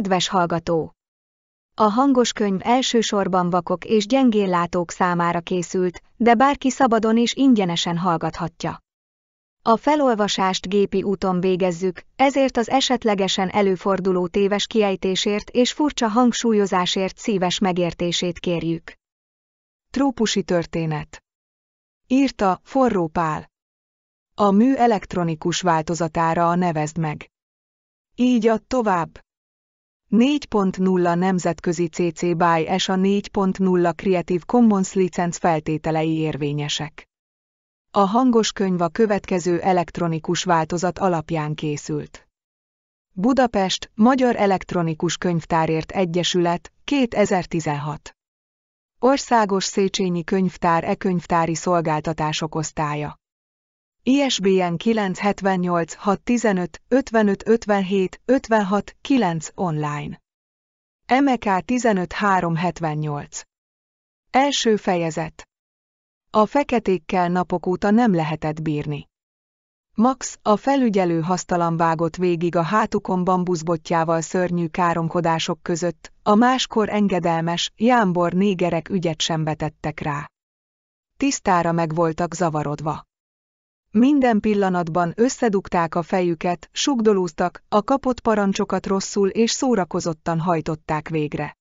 Kedves hallgató! A hangos könyv elsősorban vakok és gyengéllátók számára készült, de bárki szabadon és ingyenesen hallgathatja. A felolvasást gépi úton végezzük, ezért az esetlegesen előforduló téves kiejtésért és furcsa hangsúlyozásért szíves megértését kérjük. Trópusi történet Írta Forró Pál A mű elektronikus változatára a nevezd meg. Így ad tovább. 4.0 nemzetközi CC BY és a 4.0 Creative Commons licenc feltételei érvényesek. A hangos könyv a következő elektronikus változat alapján készült. Budapest, Magyar Elektronikus Könyvtárért Egyesület, 2016. Országos Széchenyi Könyvtár e-könyvtári szolgáltatások osztálya. ISBN 978 615 55 57 56 9 online. MK 15 378. Első fejezet. A feketékkel napok óta nem lehetett bírni. Max, a felügyelő hasztalan vágott végig a hátukon bambuszbotjával szörnyű káromkodások között, a máskor engedelmes, jámbor négerek ügyet sem vetettek rá. Tisztára meg voltak zavarodva. Minden pillanatban összedugták a fejüket, sugdolóztak, a kapott parancsokat rosszul és szórakozottan hajtották végre.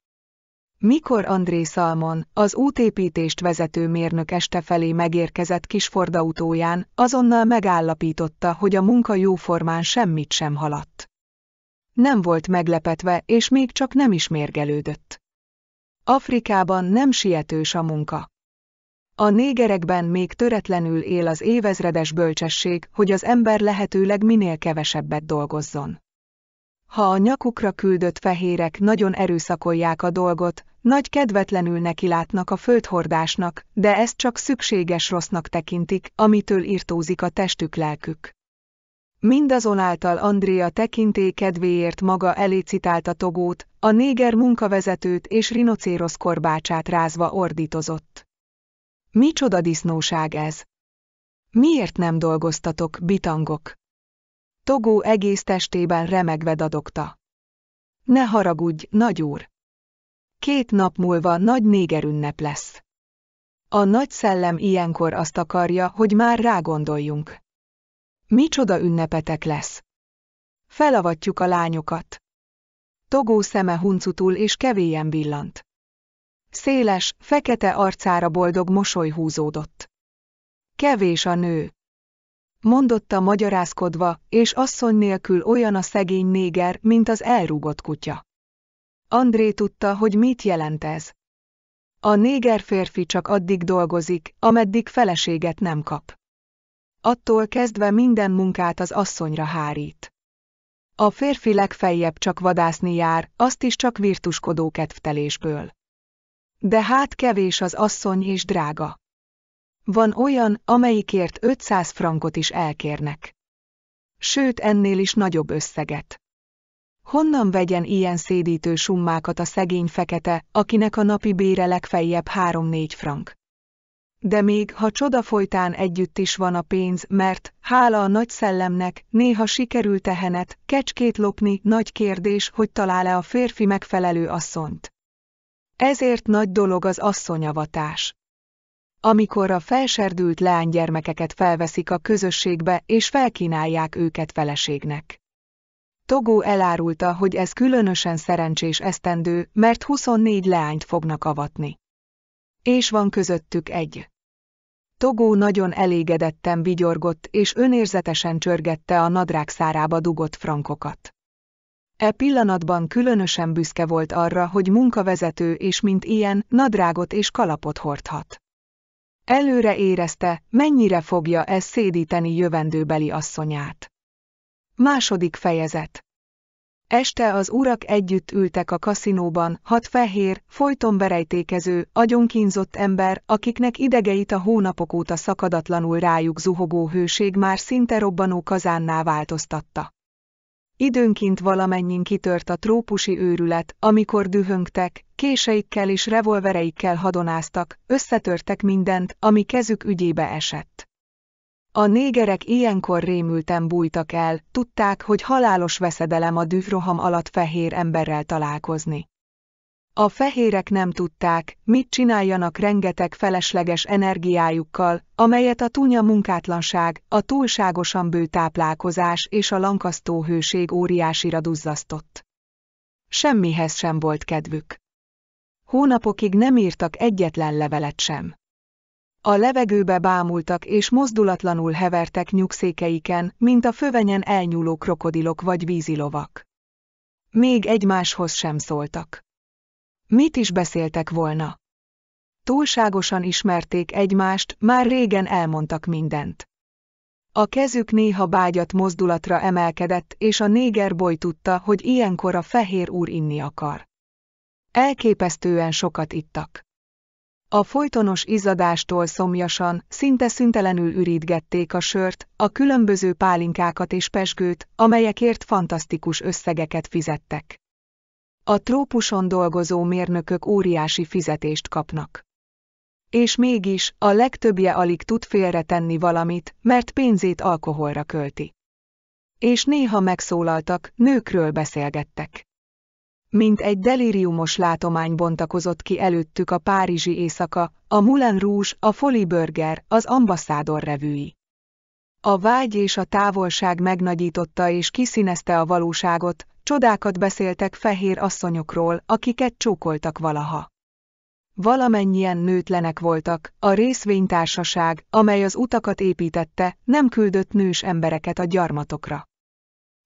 Mikor André Salmon, az útépítést vezető mérnök este felé megérkezett kis fordautóján, azonnal megállapította, hogy a munka jóformán semmit sem haladt. Nem volt meglepetve, és még csak nem is mérgelődött. Afrikában nem sietős a munka. A négerekben még töretlenül él az évezredes bölcsesség, hogy az ember lehetőleg minél kevesebbet dolgozzon. Ha a nyakukra küldött fehérek nagyon erőszakolják a dolgot, nagy kedvetlenül nekilátnak a földhordásnak, de ezt csak szükséges rossznak tekintik, amitől irtózik a testük lelkük. Mindazonáltal Andrea tekinté kedvéért maga a Togót, a néger munkavezetőt és rinocérosz korbácsát rázva ordítozott. Micsoda disznóság ez! Miért nem dolgoztatok, bitangok? Togó egész testében remegve dadogta. Ne haragudj, nagy úr! Két nap múlva nagy néger ünnep lesz. A nagy szellem ilyenkor azt akarja, hogy már rágondoljunk. Micsoda ünnepetek lesz? Felavatjuk a lányokat. Togó szeme huncutul és kevélyen billant. Széles, fekete arcára boldog mosoly húzódott. Kevés a nő. Mondotta magyarázkodva, és asszony nélkül olyan a szegény néger, mint az elrúgott kutya. André tudta, hogy mit jelent ez. A néger férfi csak addig dolgozik, ameddig feleséget nem kap. Attól kezdve minden munkát az asszonyra hárít. A férfi legfeljebb csak vadászni jár, azt is csak virtuskodó kedvtelésből. De hát kevés az asszony és drága. Van olyan, amelyikért 500 frankot is elkérnek. Sőt, ennél is nagyobb összeget. Honnan vegyen ilyen szédítő summákat a szegény fekete, akinek a napi bére legfeljebb 3-4 frank? De még ha csoda folytán együtt is van a pénz, mert, hála a nagy szellemnek, néha sikerül tehenet, kecskét lopni, nagy kérdés, hogy talál-e a férfi megfelelő asszonyt. Ezért nagy dolog az asszonyavatás. Amikor a felserdült leánygyermekeket felveszik a közösségbe és felkínálják őket feleségnek. Togó elárulta, hogy ez különösen szerencsés esztendő, mert 24 leányt fognak avatni. És van közöttük egy. Togó nagyon elégedetten vigyorgott és önérzetesen csörgette a nadrág szárába dugott frankokat. E pillanatban különösen büszke volt arra, hogy munkavezető és mint ilyen, nadrágot és kalapot hordhat. Előre érezte, mennyire fogja ez szédíteni jövendőbeli asszonyát. Második fejezet Este az urak együtt ültek a kaszinóban, hat fehér, folyton berejtékező, agyonkínzott ember, akiknek idegeit a hónapok óta szakadatlanul rájuk zuhogó hőség már szinte robbanó kazánná változtatta. Időnként valamennyin kitört a trópusi őrület, amikor dühöngtek, késeikkel és revolvereikkel hadonáztak, összetörtek mindent, ami kezük ügyébe esett. A négerek ilyenkor rémülten bújtak el, tudták, hogy halálos veszedelem a dühroham alatt fehér emberrel találkozni. A fehérek nem tudták, mit csináljanak rengeteg felesleges energiájukkal, amelyet a tunya munkátlanság, a túlságosan bő táplálkozás és a lankasztó hőség óriásira duzzasztott. Semmihez sem volt kedvük. Hónapokig nem írtak egyetlen levelet sem. A levegőbe bámultak és mozdulatlanul hevertek nyugszékeiken, mint a fövenyen elnyúló krokodilok vagy vízilovak. Még egymáshoz sem szóltak. Mit is beszéltek volna? Túlságosan ismerték egymást, már régen elmondtak mindent. A kezük néha bágyat mozdulatra emelkedett, és a boly tudta, hogy ilyenkor a fehér úr inni akar. Elképesztően sokat ittak. A folytonos izadástól szomjasan, szinte szüntelenül ürítgették a sört, a különböző pálinkákat és pesgőt, amelyekért fantasztikus összegeket fizettek. A trópuson dolgozó mérnökök óriási fizetést kapnak. És mégis, a legtöbbje alig tud félretenni valamit, mert pénzét alkoholra költi. És néha megszólaltak, nőkről beszélgettek. Mint egy delíriumos látomány bontakozott ki előttük a Párizsi éjszaka, a Moulin Rouge, a Folly Burger, az Ambassador revűi. A vágy és a távolság megnagyította és kiszínezte a valóságot, Csodákat beszéltek fehér asszonyokról, akiket csókoltak valaha. Valamennyien nőtlenek voltak, a részvénytársaság, amely az utakat építette, nem küldött nős embereket a gyarmatokra.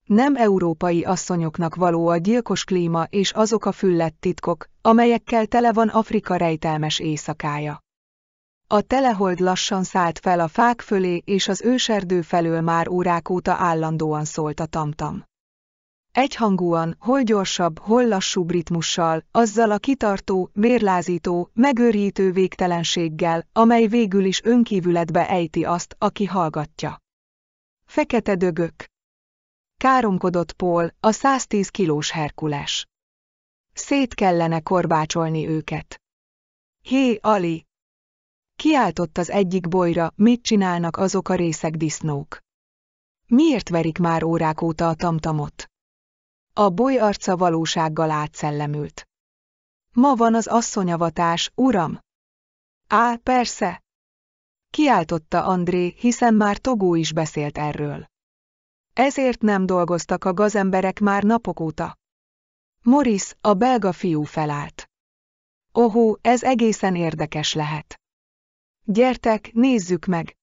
Nem európai asszonyoknak való a gyilkos klíma és azok a füllett titkok, amelyekkel tele van Afrika rejtelmes éjszakája. A telehold lassan szállt fel a fák fölé, és az őserdő felől már órák óta állandóan szólt a tamtam. Egyhangúan, hol gyorsabb, hol lassúbb ritmussal, azzal a kitartó, vérlázító, megőrítő végtelenséggel, amely végül is önkívületbe ejti azt, aki hallgatja. Fekete dögök. Káromkodott Pól, a 110 kilós Herkules. Szét kellene korbácsolni őket. Hé, Ali! Kiáltott az egyik bolyra, mit csinálnak azok a részek disznók. Miért verik már órák óta a tamtamot? A boly arca valósággal átszellemült. Ma van az asszonyavatás, uram? Á, persze! Kiáltotta André, hiszen már Togó is beszélt erről. Ezért nem dolgoztak a gazemberek már napok óta. Morris, a belga fiú felállt. Ohó, ez egészen érdekes lehet. Gyertek, nézzük meg!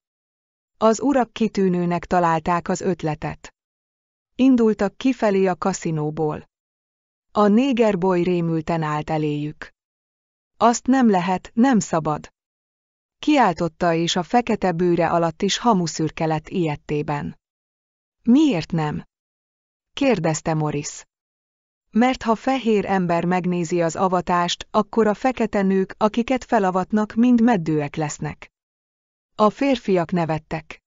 Az urak kitűnőnek találták az ötletet. Indultak kifelé a kaszinóból. A négerboly rémülten állt eléjük. Azt nem lehet, nem szabad. Kiáltotta és a fekete bőre alatt is hamuszürke lett ilyettében. Miért nem? kérdezte Morris. Mert ha fehér ember megnézi az avatást, akkor a fekete nők, akiket felavatnak, mind meddőek lesznek. A férfiak nevettek.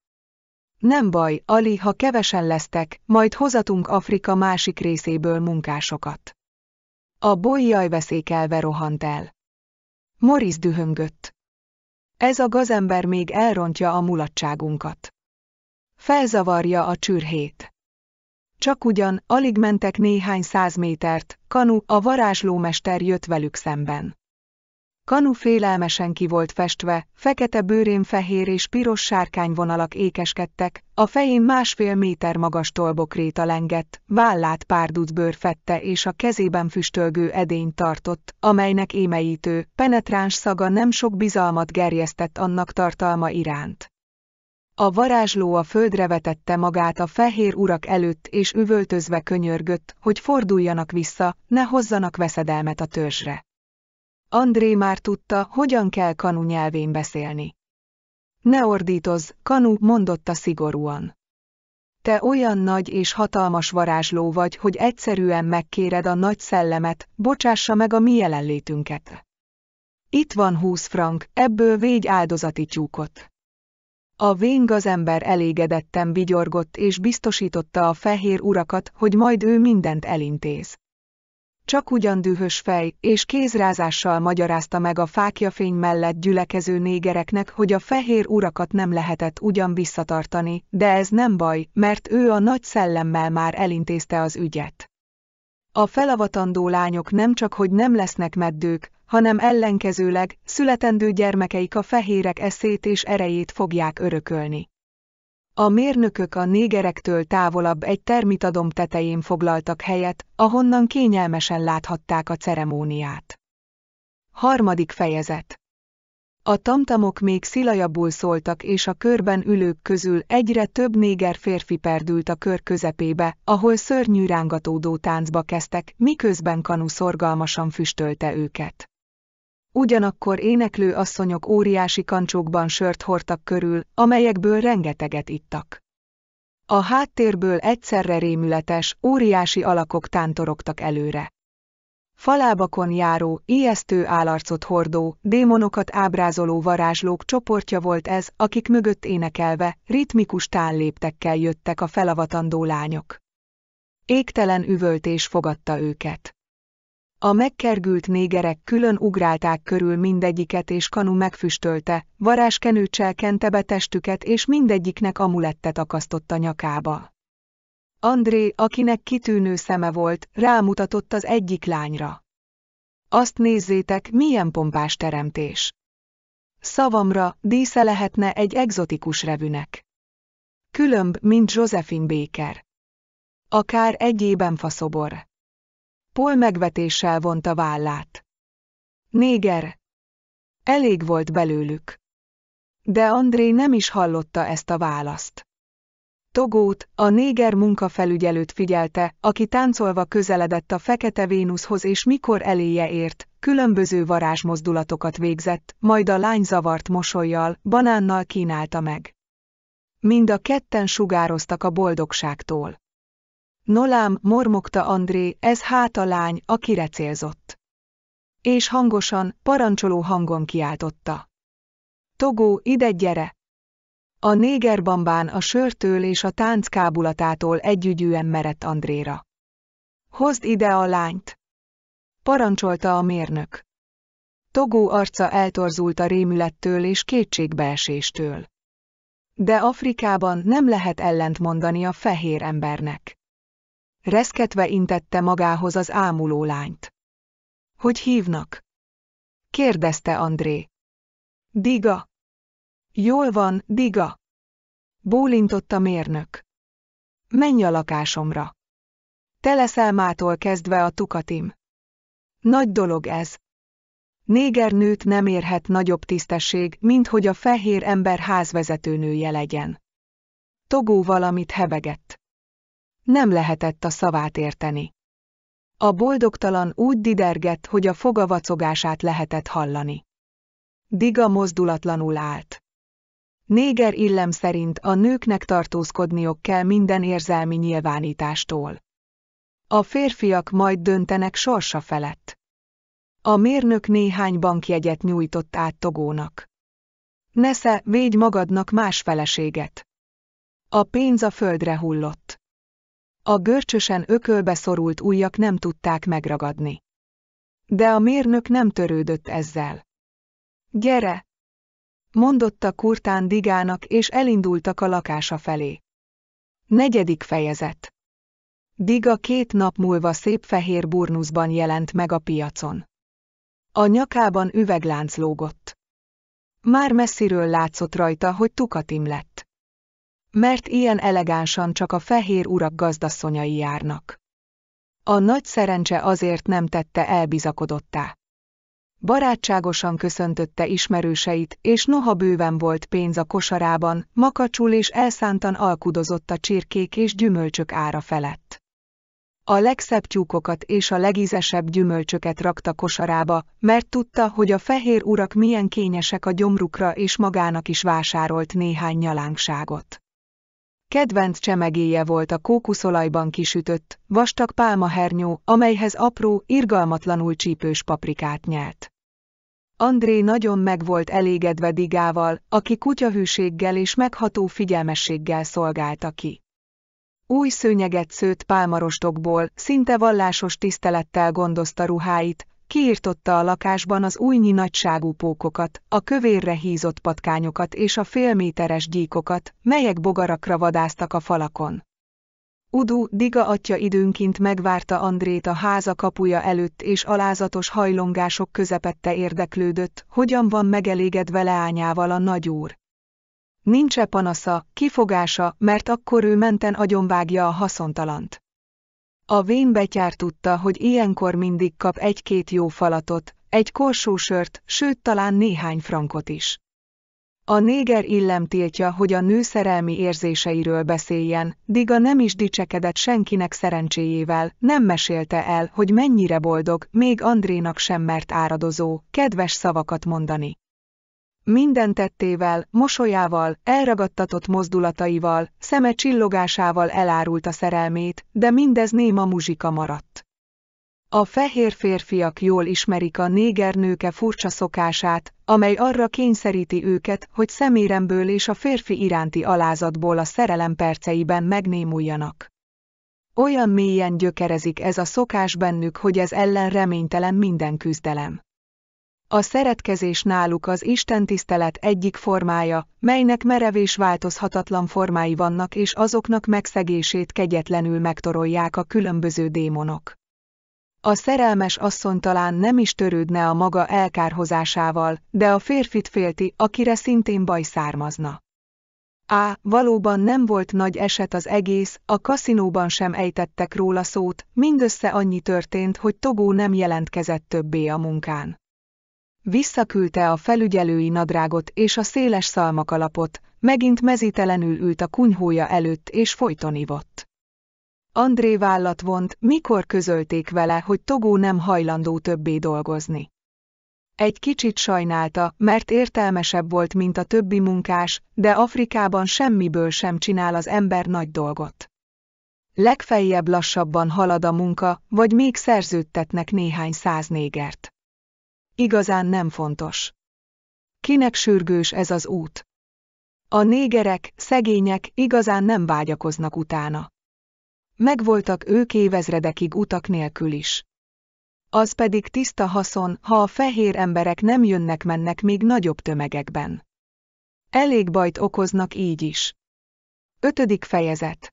Nem baj, Ali, ha kevesen lesztek, majd hozatunk Afrika másik részéből munkásokat. A bolyjaj veszékelve rohant el. Morris dühöngött. Ez a gazember még elrontja a mulatságunkat. Felzavarja a csürhét. Csak ugyan, alig mentek néhány száz métert, Kanu, a varázslómester jött velük szemben. Kanu félelmesen ki volt festve, fekete bőrén fehér és piros sárkányvonalak ékeskedtek, a fején másfél méter magas tolbokréta lengett, vállát párduc bőr fette és a kezében füstölgő edény tartott, amelynek émeítő, penetráns szaga nem sok bizalmat gerjesztett annak tartalma iránt. A varázsló a földre vetette magát a fehér urak előtt és üvöltözve könyörgött, hogy forduljanak vissza, ne hozzanak veszedelmet a törzsre. André már tudta, hogyan kell kanu nyelvén beszélni. Ne ordítozz, kanu, mondotta szigorúan. Te olyan nagy és hatalmas varázsló vagy, hogy egyszerűen megkéred a nagy szellemet, bocsássa meg a mi jelenlétünket. Itt van húsz frank, ebből végy áldozati tyúkot. A vén gazember elégedetten vigyorgott és biztosította a fehér urakat, hogy majd ő mindent elintéz. Csak ugyan dühös fej, és kézrázással magyarázta meg a fákjafény mellett gyülekező négereknek, hogy a fehér urakat nem lehetett ugyan visszatartani, de ez nem baj, mert ő a nagy szellemmel már elintézte az ügyet. A felavatandó lányok nem csak hogy nem lesznek meddők, hanem ellenkezőleg születendő gyermekeik a fehérek eszét és erejét fogják örökölni. A mérnökök a négerektől távolabb egy termitadom tetején foglaltak helyet, ahonnan kényelmesen láthatták a ceremóniát. Harmadik fejezet A tamtamok még szilajabbul szóltak és a körben ülők közül egyre több néger férfi perdült a kör közepébe, ahol szörnyű rángatódó táncba kezdtek, miközben kanu szorgalmasan füstölte őket. Ugyanakkor éneklő asszonyok óriási kancsókban sört hordtak körül, amelyekből rengeteget ittak. A háttérből egyszerre rémületes, óriási alakok tántorogtak előre. Falábakon járó, ijesztő állarcot hordó, démonokat ábrázoló varázslók csoportja volt ez, akik mögött énekelve, ritmikus tálléptekkel jöttek a felavatandó lányok. Égtelen üvöltés fogadta őket. A megkergült négerek külön ugrálták körül mindegyiket és kanu megfüstölte, varázskenőcsel kente be testüket és mindegyiknek amulettet akasztotta nyakába. André, akinek kitűnő szeme volt, rámutatott az egyik lányra. Azt nézzétek, milyen pompás teremtés. Szavamra, dísze lehetne egy egzotikus revűnek. Különb, mint Josephine Baker. Akár egy faszobor. Paul megvetéssel vonta vállát. Néger! Elég volt belőlük. De André nem is hallotta ezt a választ. Togót, a néger munkafelügyelőt figyelte, aki táncolva közeledett a fekete Vénuszhoz és mikor eléje ért, különböző varázsmozdulatokat végzett, majd a lány zavart mosolyjal, banánnal kínálta meg. Mind a ketten sugároztak a boldogságtól. Nolám, mormogta André, ez hát a lány, akire célzott. És hangosan, parancsoló hangon kiáltotta. Togó, ide gyere! A négerbambán a sörtől és a tánc kábulatától együgyűen merett Andréra. Hozd ide a lányt! Parancsolta a mérnök. Togó arca eltorzult a rémülettől és kétségbeeséstől. De Afrikában nem lehet ellent mondani a fehér embernek. Reszketve intette magához az ámuló lányt. Hogy hívnak? kérdezte André. Diga. Jól van, Diga. Bólintott a mérnök. Menj a lakásomra. Te leszel mától kezdve a tukatim. Nagy dolog ez. Néger nőt nem érhet nagyobb tisztesség, mint hogy a fehér ember házvezetőnője legyen. Togó valamit hebegett nem lehetett a szavát érteni. A boldogtalan úgy didergett, hogy a foga vacogását lehetett hallani. Diga mozdulatlanul állt. Néger illem szerint a nőknek tartózkodniok kell minden érzelmi nyilvánítástól. A férfiak majd döntenek sorsa felett. A mérnök néhány bankjegyet nyújtott át Togónak. Nesze, védj magadnak más feleséget. A pénz a földre hullott. A görcsösen ökölbe szorult ujjak nem tudták megragadni. De a mérnök nem törődött ezzel. Gyere! mondotta Kurtán Digának, és elindultak a lakása felé. Negyedik fejezet Diga két nap múlva szép fehér burnuszban jelent meg a piacon. A nyakában üveglánc lógott. Már messziről látszott rajta, hogy tukatim lett mert ilyen elegánsan csak a fehér urak gazdasszonyai járnak. A nagy szerencse azért nem tette elbizakodottá. Barátságosan köszöntötte ismerőseit, és noha bőven volt pénz a kosarában, makacsul és elszántan alkudozott a csirkék és gyümölcsök ára felett. A legszebb tyúkokat és a legízesebb gyümölcsöket rakta kosarába, mert tudta, hogy a fehér urak milyen kényesek a gyomrukra és magának is vásárolt néhány nyalánkságot. Kedvenc csemegéje volt a kókuszolajban kisütött, vastag pálmahernyó, amelyhez apró, irgalmatlanul csípős paprikát nyelt. André nagyon meg volt elégedve Digával, aki kutyahűséggel és megható figyelmességgel szolgálta ki. Új szőnyeget szőtt pálmarostokból, szinte vallásos tisztelettel gondozta ruháit, kiirtotta a lakásban az újnyi nagyságú pókokat, a kövérre hízott patkányokat és a félméteres gyíkokat, melyek bogarakra vadáztak a falakon. Udu, Diga atya időnként megvárta Andrét a háza kapuja előtt és alázatos hajlongások közepette érdeklődött, hogyan van megelégedve leányával a nagyúr. nincs panasza, kifogása, mert akkor ő menten agyonvágja a haszontalant. A vén betyár tudta, hogy ilyenkor mindig kap egy-két jó falatot, egy korsó sört, sőt talán néhány frankot is. A néger illem tiltja, hogy a nő szerelmi érzéseiről beszéljen, Diga nem is dicsekedett senkinek szerencséjével, nem mesélte el, hogy mennyire boldog, még Andrénak sem mert áradozó, kedves szavakat mondani. Minden tettével, mosolyával, elragadtatott mozdulataival, szeme csillogásával elárult a szerelmét, de mindez néma muzsika maradt. A fehér férfiak jól ismerik a négernőke furcsa szokását, amely arra kényszeríti őket, hogy szeméremből és a férfi iránti alázatból a szerelem perceiben megnémuljanak. Olyan mélyen gyökerezik ez a szokás bennük, hogy ez ellen reménytelen minden küzdelem. A szeretkezés náluk az istentisztelet egyik formája, melynek merev és változhatatlan formái vannak és azoknak megszegését kegyetlenül megtorolják a különböző démonok. A szerelmes asszony talán nem is törődne a maga elkárhozásával, de a férfit félti, akire szintén baj származna. Á, valóban nem volt nagy eset az egész, a kaszinóban sem ejtettek róla szót, mindössze annyi történt, hogy Togó nem jelentkezett többé a munkán. Visszaküldte a felügyelői nadrágot és a széles szalmakalapot, megint mezítelenül ült a kunyhója előtt és folyton ivott. André vállat vont, mikor közölték vele, hogy Togó nem hajlandó többé dolgozni. Egy kicsit sajnálta, mert értelmesebb volt, mint a többi munkás, de Afrikában semmiből sem csinál az ember nagy dolgot. Legfeljebb lassabban halad a munka, vagy még szerződtetnek néhány száz négert. Igazán nem fontos. Kinek sürgős ez az út? A négerek, szegények igazán nem vágyakoznak utána. Megvoltak ők évezredekig utak nélkül is. Az pedig tiszta haszon, ha a fehér emberek nem jönnek-mennek még nagyobb tömegekben. Elég bajt okoznak így is. Ötödik fejezet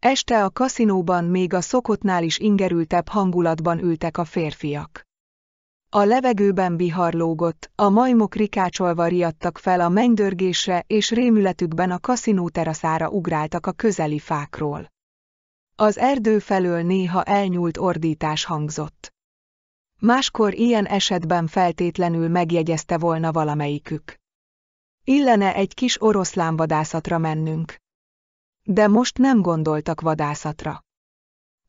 Este a kaszinóban még a szokottnál is ingerültebb hangulatban ültek a férfiak. A levegőben vihar lógott, a majmok rikácsolva riadtak fel a mennydörgésre, és rémületükben a kaszinó teraszára ugráltak a közeli fákról. Az erdő felől néha elnyúlt ordítás hangzott. Máskor ilyen esetben feltétlenül megjegyezte volna valamelyikük. Illene egy kis oroszlán vadászatra mennünk. De most nem gondoltak vadászatra.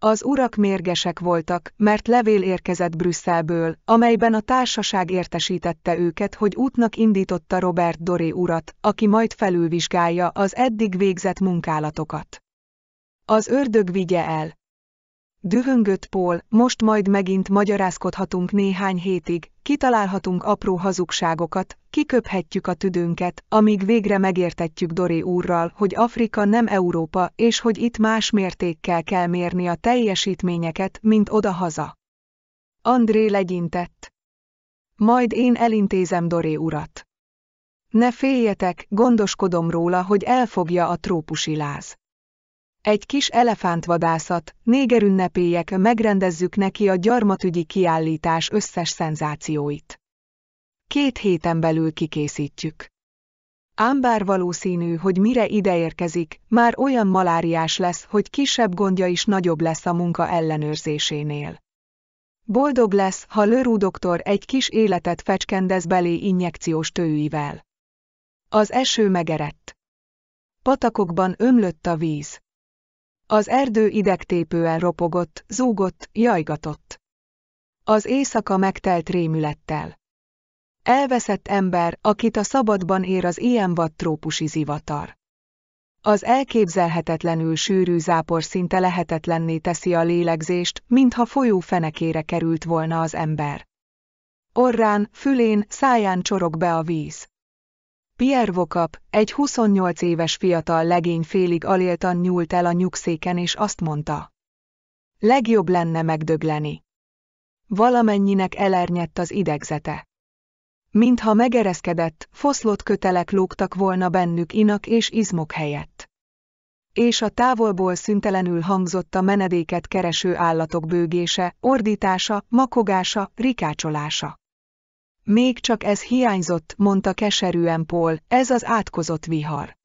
Az urak mérgesek voltak, mert levél érkezett Brüsszelből, amelyben a társaság értesítette őket, hogy útnak indította Robert Doré urat, aki majd felülvizsgálja az eddig végzett munkálatokat. Az ördög vigye el. Dühöngött Pól, most majd megint magyarázkodhatunk néhány hétig, kitalálhatunk apró hazugságokat, kiköphetjük a tüdőnket, amíg végre megértetjük Doré úrral, hogy Afrika nem Európa, és hogy itt más mértékkel kell mérni a teljesítményeket, mint oda-haza. André legyintett. Majd én elintézem Doré urat. Ne féljetek, gondoskodom róla, hogy elfogja a trópusi láz. Egy kis elefántvadászat, néger ünnepélyek megrendezzük neki a gyarmatügyi kiállítás összes szenzációit. Két héten belül kikészítjük. Ám bár valószínű, hogy mire ideérkezik, már olyan maláriás lesz, hogy kisebb gondja is nagyobb lesz a munka ellenőrzésénél. Boldog lesz, ha Lörú doktor egy kis életet fecskendez belé injekciós tőivel. Az eső megerett. Patakokban ömlött a víz. Az erdő idegtépően ropogott, zúgott, jajgatott. Az éjszaka megtelt rémülettel. Elveszett ember, akit a szabadban ér az ilyen vad trópusi zivatar. Az elképzelhetetlenül sűrű zápor szinte lehetetlenné teszi a lélegzést, mintha folyó fenekére került volna az ember. Orrán, fülén, száján csorog be a víz. Pierre Vokap, egy 28 éves fiatal legény félig aléltan nyúlt el a nyugszéken és azt mondta. Legjobb lenne megdögleni. Valamennyinek elernyett az idegzete. Mintha megereszkedett, foszlott kötelek lógtak volna bennük inak és izmok helyett. És a távolból szüntelenül hangzott a menedéket kereső állatok bőgése, ordítása, makogása, rikácsolása. Még csak ez hiányzott, mondta keserűen Paul, ez az átkozott vihar.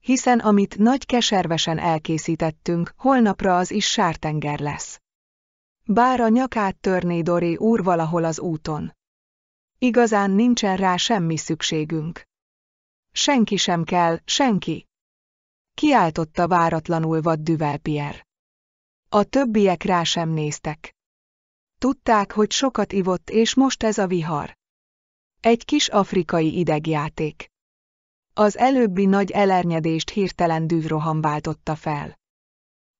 Hiszen amit nagy keservesen elkészítettünk, holnapra az is sártenger lesz. Bár a nyakát törné Dori úr valahol az úton. Igazán nincsen rá semmi szükségünk. Senki sem kell, senki. Kiáltotta váratlanul vad Düvelpier. A többiek rá sem néztek. Tudták, hogy sokat ivott, és most ez a vihar. Egy kis afrikai idegjáték. Az előbbi nagy elernyedést hirtelen dűvroham váltotta fel.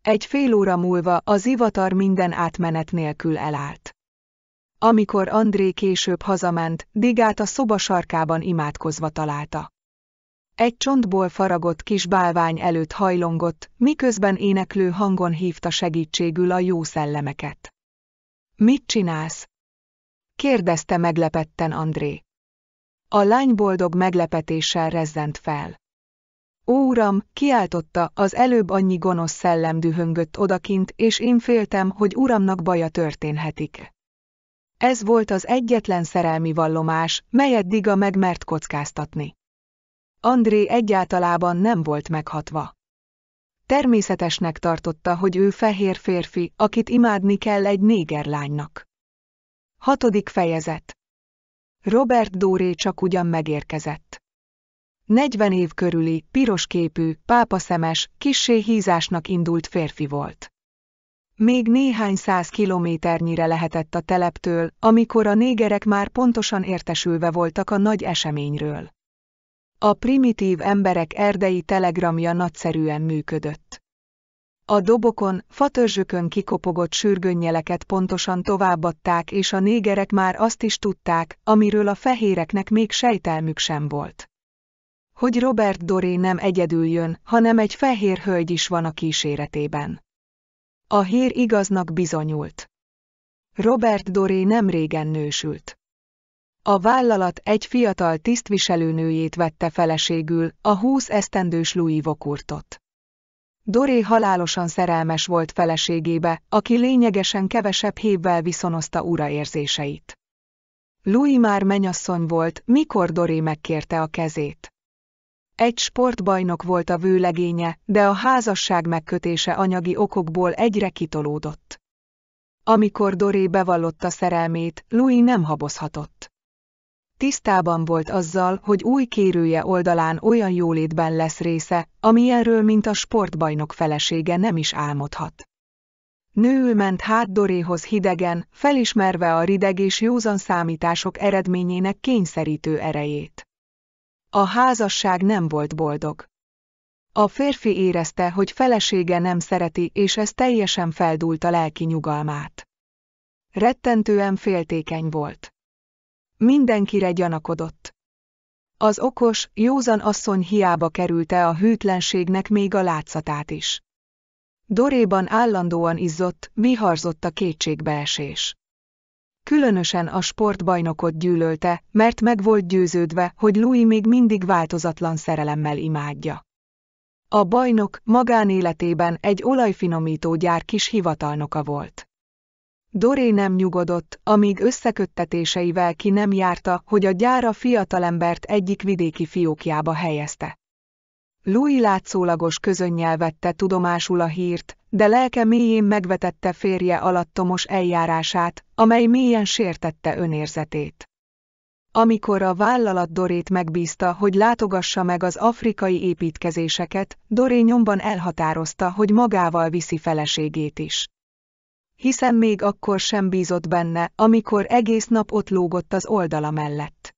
Egy fél óra múlva a zivatar minden átmenet nélkül elállt. Amikor André később hazament, Digát a szoba sarkában imádkozva találta. Egy csontból faragott kis bálvány előtt hajlongott, miközben éneklő hangon hívta segítségül a jó szellemeket. Mit csinálsz? kérdezte meglepetten André. A lány boldog meglepetéssel rezzent fel. Ó uram, kiáltotta, az előbb annyi gonosz szellem dühöngött odakint, és én féltem, hogy uramnak baja történhetik. Ez volt az egyetlen szerelmi vallomás, melyet Diga megmert kockáztatni. André egyáltalában nem volt meghatva. Természetesnek tartotta, hogy ő fehér férfi, akit imádni kell egy néger lánynak. Hatodik fejezet Robert Dóré csak ugyan megérkezett. 40 év körüli, pirosképű, pápaszemes, kissé hízásnak indult férfi volt. Még néhány száz kilométernyire lehetett a teleptől, amikor a négerek már pontosan értesülve voltak a nagy eseményről. A primitív emberek erdei telegramja nagyszerűen működött. A dobokon, fatörzsökön kikopogott sürgönnyeleket pontosan továbbadták és a négerek már azt is tudták, amiről a fehéreknek még sejtelmük sem volt. Hogy Robert Doré nem egyedül jön, hanem egy fehér hölgy is van a kíséretében. A hír igaznak bizonyult. Robert Doré nem régen nősült. A vállalat egy fiatal tisztviselőnőjét vette feleségül, a húsz esztendős Louis Vokurtot. Doré halálosan szerelmes volt feleségébe, aki lényegesen kevesebb hévvel viszonozta érzéseit. Louis már menyasszony volt, mikor Doré megkérte a kezét. Egy sportbajnok volt a vőlegénye, de a házasság megkötése anyagi okokból egyre kitolódott. Amikor Doré bevallotta szerelmét, Louis nem habozhatott tisztában volt azzal, hogy új kérője oldalán olyan jólétben lesz része, amilyenről mint a sportbajnok felesége nem is álmodhat. Nőül ment hát Doréhoz hidegen, felismerve a rideg és józan számítások eredményének kényszerítő erejét. A házasság nem volt boldog. A férfi érezte, hogy felesége nem szereti, és ez teljesen feldúlt a lelki nyugalmát. Rettentően féltékeny volt. Mindenkire gyanakodott. Az okos, józan asszony hiába kerülte a hűtlenségnek még a látszatát is. Doréban állandóan izzott, viharzott a kétségbeesés. Különösen a sportbajnokot gyűlölte, mert meg volt győződve, hogy Louis még mindig változatlan szerelemmel imádja. A bajnok magánéletében egy olajfinomító gyár kis hivatalnoka volt. Doré nem nyugodott, amíg összeköttetéseivel ki nem járta, hogy a gyára fiatalembert egyik vidéki fiókjába helyezte. Louis látszólagos közönnyel vette tudomásul a hírt, de lelke mélyén megvetette férje alattomos eljárását, amely mélyen sértette önérzetét. Amikor a vállalat Dorét megbízta, hogy látogassa meg az afrikai építkezéseket, Doré nyomban elhatározta, hogy magával viszi feleségét is hiszen még akkor sem bízott benne, amikor egész nap ott lógott az oldala mellett.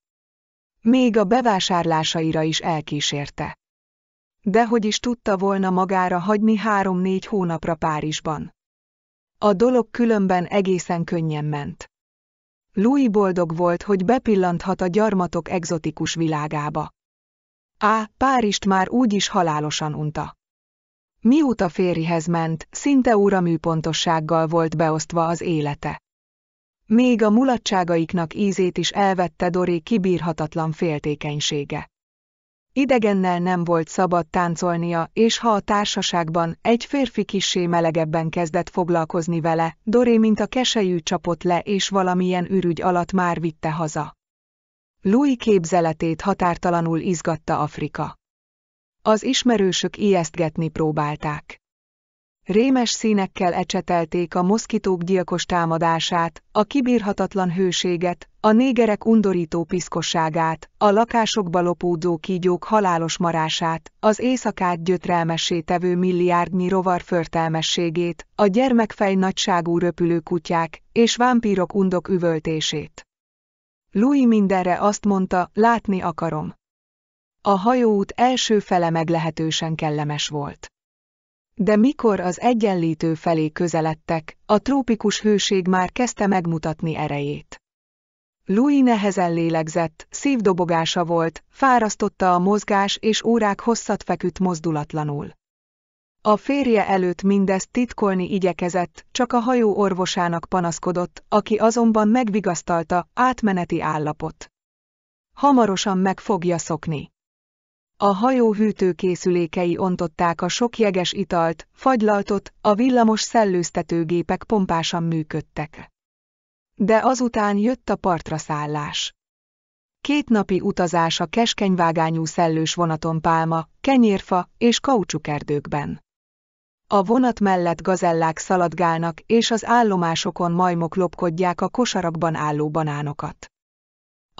Még a bevásárlásaira is elkísérte. De hogy is tudta volna magára hagyni három-négy hónapra Párizsban. A dolog különben egészen könnyen ment. Louis boldog volt, hogy bepillanthat a gyarmatok egzotikus világába. Á, Párizst már úgy is halálosan unta. Mióta férjhez ment, szinte óramű pontossággal volt beosztva az élete. Még a mulatságaiknak ízét is elvette Doré kibírhatatlan féltékenysége. Idegennel nem volt szabad táncolnia, és ha a társaságban egy férfi kissé melegebben kezdett foglalkozni vele, Doré mint a keselyű csapott le és valamilyen ürügy alatt már vitte haza. Louis képzeletét határtalanul izgatta Afrika. Az ismerősök ijesztgetni próbálták. Rémes színekkel ecsetelték a moszkitók gyilkos támadását, a kibírhatatlan hőséget, a négerek undorító piszkosságát, a lakásokba lopódó kígyók halálos marását, az éjszakát gyötrelmessé tevő milliárdnyi rovar förtelmességét, a gyermekfej nagyságú röpülő kutyák és vámpírok undok üvöltését. Louis mindenre azt mondta, látni akarom. A hajóút első fele meglehetősen kellemes volt. De mikor az egyenlítő felé közeledtek, a trópikus hőség már kezdte megmutatni erejét. Louis nehezen lélegzett, szívdobogása volt, fárasztotta a mozgás és órák hosszat feküdt mozdulatlanul. A férje előtt mindezt titkolni igyekezett, csak a hajó orvosának panaszkodott, aki azonban megvigasztalta, átmeneti állapot. Hamarosan meg fogja szokni. A hajó hűtőkészülékei ontották a sok jeges italt, fagylaltot, a villamos szellőztetőgépek pompásan működtek. De azután jött a partra szállás. Két napi utazás a keskenyvágányú szellős vonaton pálma, kenyérfa és kaucsukerdőkben. A vonat mellett gazellák szaladgálnak, és az állomásokon majmok lopkodják a kosarakban álló banánokat.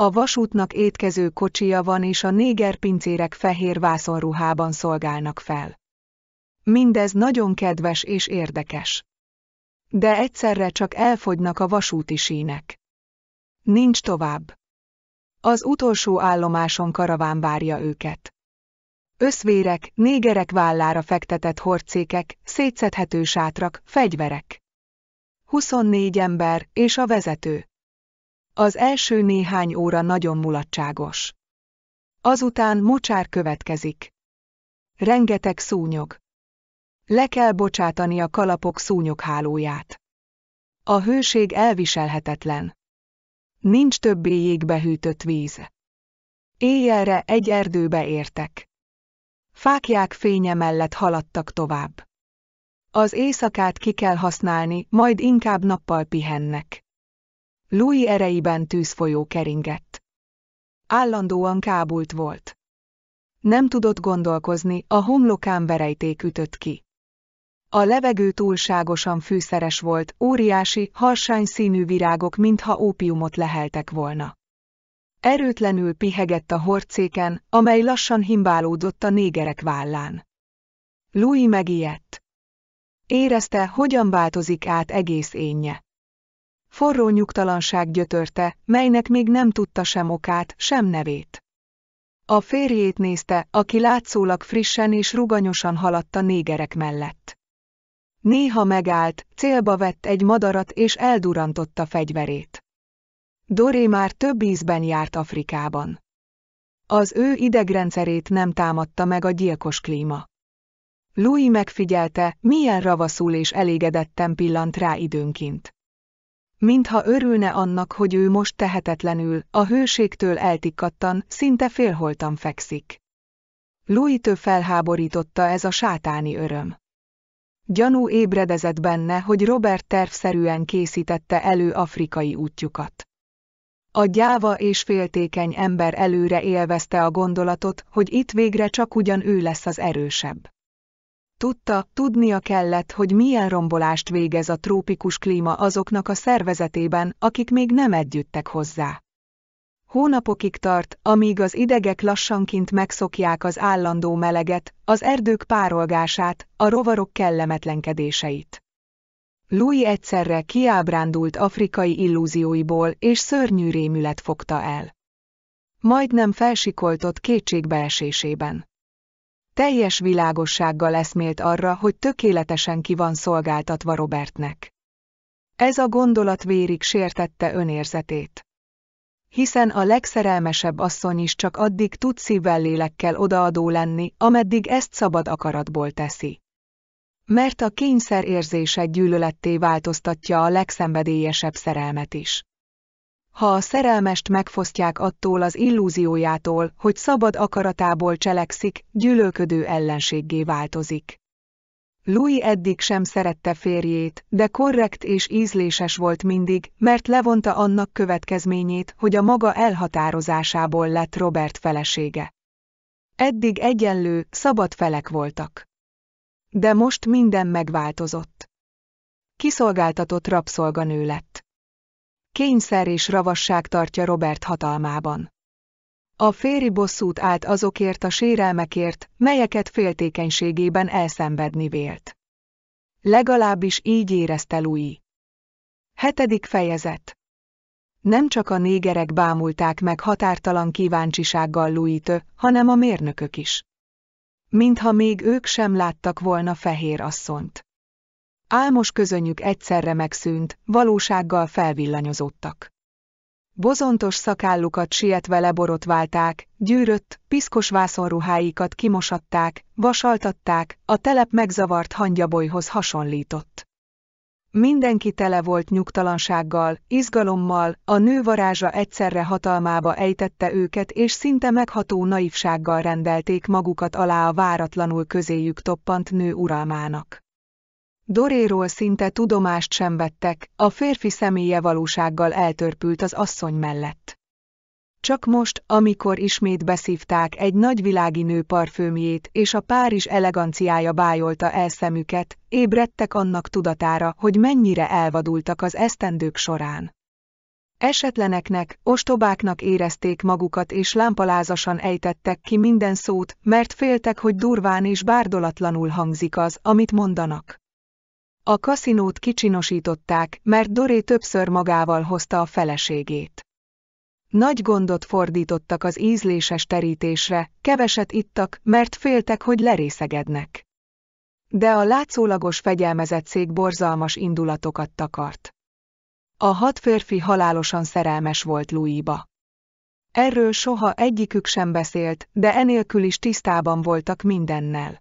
A vasútnak étkező kocsia van és a néger pincérek fehér vászonruhában szolgálnak fel. Mindez nagyon kedves és érdekes. De egyszerre csak elfogynak a vasúti sínek. Nincs tovább. Az utolsó állomáson karaván várja őket. Összvérek, négerek vállára fektetett horcékek, szétszedhető sátrak, fegyverek. 24 ember és a vezető. Az első néhány óra nagyon mulatságos. Azután mocsár következik. Rengeteg szúnyog. Le kell bocsátani a kalapok szúnyoghálóját. A hőség elviselhetetlen. Nincs többé jégbe hűtött víz. Éjjelre egy erdőbe értek. Fákják fénye mellett haladtak tovább. Az éjszakát ki kell használni, majd inkább nappal pihennek. Louis ereiben tűzfolyó keringett. Állandóan kábult volt. Nem tudott gondolkozni, a homlokán verejték ütött ki. A levegő túlságosan fűszeres volt, óriási, harsány színű virágok mintha ópiumot leheltek volna. Erőtlenül pihegett a horcéken, amely lassan himbálódott a négerek vállán. Louis megijedt. Érezte, hogyan változik át egész énje forró nyugtalanság gyötörte, melynek még nem tudta sem okát, sem nevét. A férjét nézte, aki látszólag frissen és ruganyosan haladt a négerek mellett. Néha megállt, célba vett egy madarat és eldurantotta fegyverét. Doré már több ízben járt Afrikában. Az ő idegrendszerét nem támadta meg a gyilkos klíma. Louis megfigyelte, milyen ravaszul és elégedetten pillant rá időnként. Mintha örülne annak, hogy ő most tehetetlenül, a hőségtől eltikkadtan, szinte félholtan fekszik. louis tő felháborította ez a sátáni öröm. Gyanú ébredezett benne, hogy Robert tervszerűen készítette elő afrikai útjukat. A gyáva és féltékeny ember előre élvezte a gondolatot, hogy itt végre csak ugyan ő lesz az erősebb. Tudta, tudnia kellett, hogy milyen rombolást végez a trópikus klíma azoknak a szervezetében, akik még nem együttek hozzá. Hónapokig tart, amíg az idegek lassanként megszokják az állandó meleget, az erdők párolgását, a rovarok kellemetlenkedéseit. Louis egyszerre kiábrándult afrikai illúzióiból, és szörnyű rémület fogta el. Majdnem felsikoltott kétségbeesésében teljes világossággal eszmélt arra, hogy tökéletesen ki van szolgáltatva Robertnek. Ez a gondolat vérig sértette önérzetét. Hiszen a legszerelmesebb asszony is csak addig tud szívvel lélekkel odaadó lenni, ameddig ezt szabad akaratból teszi. Mert a kényszer érzése gyűlöletté változtatja a legszenvedélyesebb szerelmet is ha a szerelmest megfosztják attól az illúziójától, hogy szabad akaratából cselekszik, gyűlölködő ellenséggé változik. Louis eddig sem szerette férjét, de korrekt és ízléses volt mindig, mert levonta annak következményét, hogy a maga elhatározásából lett Robert felesége. Eddig egyenlő, szabad felek voltak. De most minden megváltozott. Kiszolgáltatott rabszolganő lett. Kényszer és ravasság tartja Robert hatalmában. A féri bosszút állt azokért a sérelmekért, melyeket féltékenységében elszenvedni vélt. Legalábbis így érezte Louis. Hetedik fejezet Nem csak a négerek bámulták meg határtalan kíváncsisággal louis hanem a mérnökök is. Mintha még ők sem láttak volna fehér asszonyt. Álmos közönyük egyszerre megszűnt, valósággal felvillanyozottak. Bozontos szakállukat sietve leborotválták, gyűrött, piszkos vászonruháikat kimosatták, vasaltatták, a telep megzavart hangyabolyhoz hasonlított. Mindenki tele volt nyugtalansággal, izgalommal, a nő varázsa egyszerre hatalmába ejtette őket és szinte megható naivsággal rendelték magukat alá a váratlanul közéjük toppant nő uralmának. Doréról szinte tudomást sem vettek, a férfi személye valósággal eltörpült az asszony mellett. Csak most, amikor ismét beszívták egy nagyvilági nő parfümjét és a Párizs eleganciája bájolta el szemüket, ébredtek annak tudatára, hogy mennyire elvadultak az esztendők során. Esetleneknek, ostobáknak érezték magukat és lámpalázasan ejtettek ki minden szót, mert féltek, hogy durván és bárdolatlanul hangzik az, amit mondanak. A kaszinót kicsinosították, mert Doré többször magával hozta a feleségét. Nagy gondot fordítottak az ízléses terítésre, keveset ittak, mert féltek, hogy lerészegednek. De a látszólagos fegyelmezett szék borzalmas indulatokat takart. A hat férfi halálosan szerelmes volt Louisba. Erről soha egyikük sem beszélt, de enélkül is tisztában voltak mindennel.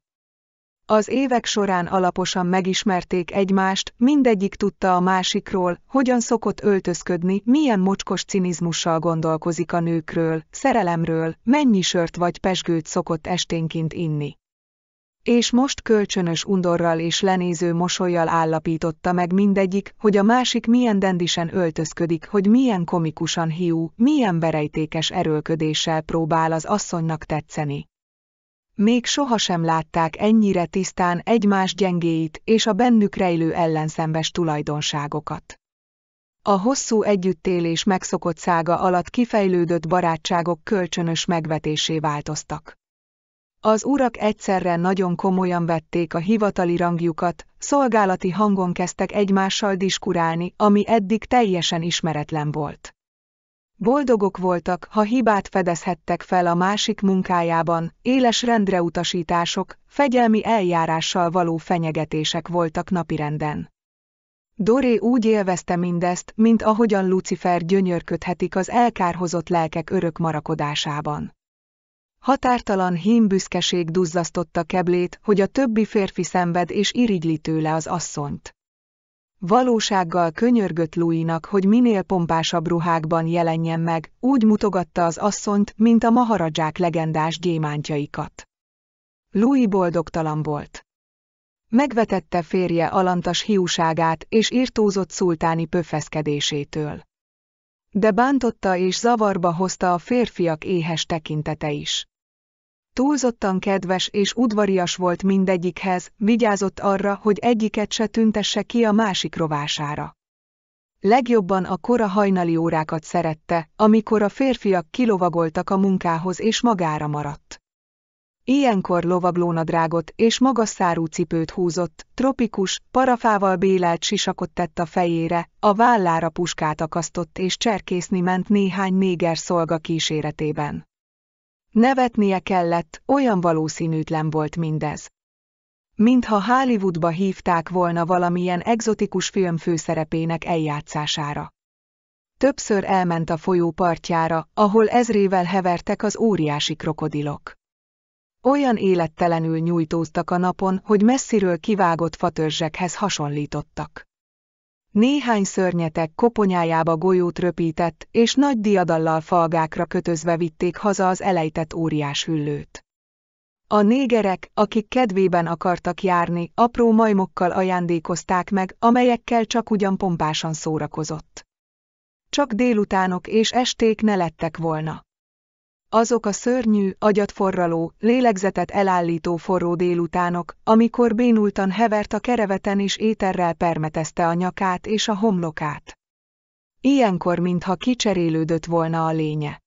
Az évek során alaposan megismerték egymást, mindegyik tudta a másikról, hogyan szokott öltözködni, milyen mocskos cinizmussal gondolkozik a nőkről, szerelemről, mennyi sört vagy pesgőt szokott esténként inni. És most kölcsönös undorral és lenéző mosolyjal állapította meg mindegyik, hogy a másik milyen dendisen öltözködik, hogy milyen komikusan hiú, milyen berejtékes erőlködéssel próbál az asszonynak tetszeni. Még sohasem látták ennyire tisztán egymás gyengéit és a bennük rejlő ellenszembes tulajdonságokat. A hosszú együttélés megszokott szága alatt kifejlődött barátságok kölcsönös megvetésé változtak. Az urak egyszerre nagyon komolyan vették a hivatali rangjukat, szolgálati hangon kezdtek egymással diskurálni, ami eddig teljesen ismeretlen volt. Boldogok voltak, ha hibát fedezhettek fel a másik munkájában, éles rendreutasítások, fegyelmi eljárással való fenyegetések voltak napirenden. Doré úgy élvezte mindezt, mint ahogyan Lucifer gyönyörködhetik az elkárhozott lelkek örök marakodásában. Határtalan hímbüszkeség duzzasztotta keblét, hogy a többi férfi szenved és irigyli tőle az asszonyt. Valósággal könyörgött Louisnak, hogy minél pompásabb ruhákban jelenjen meg, úgy mutogatta az asszonyt, mint a maharadzsák legendás gyémántjaikat. Louis boldogtalan volt. Megvetette férje alantas hiúságát és írtózott szultáni pöfeszkedésétől. De bántotta és zavarba hozta a férfiak éhes tekintete is. Túlzottan kedves és udvarias volt mindegyikhez, vigyázott arra, hogy egyiket se tüntesse ki a másik rovására. Legjobban a kora hajnali órákat szerette, amikor a férfiak kilovagoltak a munkához és magára maradt. Ilyenkor lovaglónadrágot és magas szárú cipőt húzott, tropikus, parafával bélelt sisakot tett a fejére, a vállára puskát akasztott és cserkészni ment néhány néger szolga kíséretében. Nevetnie kellett, olyan valószínűtlen volt mindez. Mintha Hollywoodba hívták volna valamilyen egzotikus film főszerepének eljátszására. Többször elment a folyó partjára, ahol ezrével hevertek az óriási krokodilok. Olyan élettelenül nyújtóztak a napon, hogy messziről kivágott fatörzsekhez hasonlítottak. Néhány szörnyetek koponyájába golyót röpített, és nagy diadallal falgákra kötözve vitték haza az elejtett óriás hüllőt. A négerek, akik kedvében akartak járni, apró majmokkal ajándékozták meg, amelyekkel csak ugyan pompásan szórakozott. Csak délutánok és esték ne lettek volna. Azok a szörnyű, agyatforraló, lélegzetet elállító forró délutánok, amikor bénultan hevert a kereveten és éterrel permetezte a nyakát és a homlokát. Ilyenkor mintha kicserélődött volna a lénye.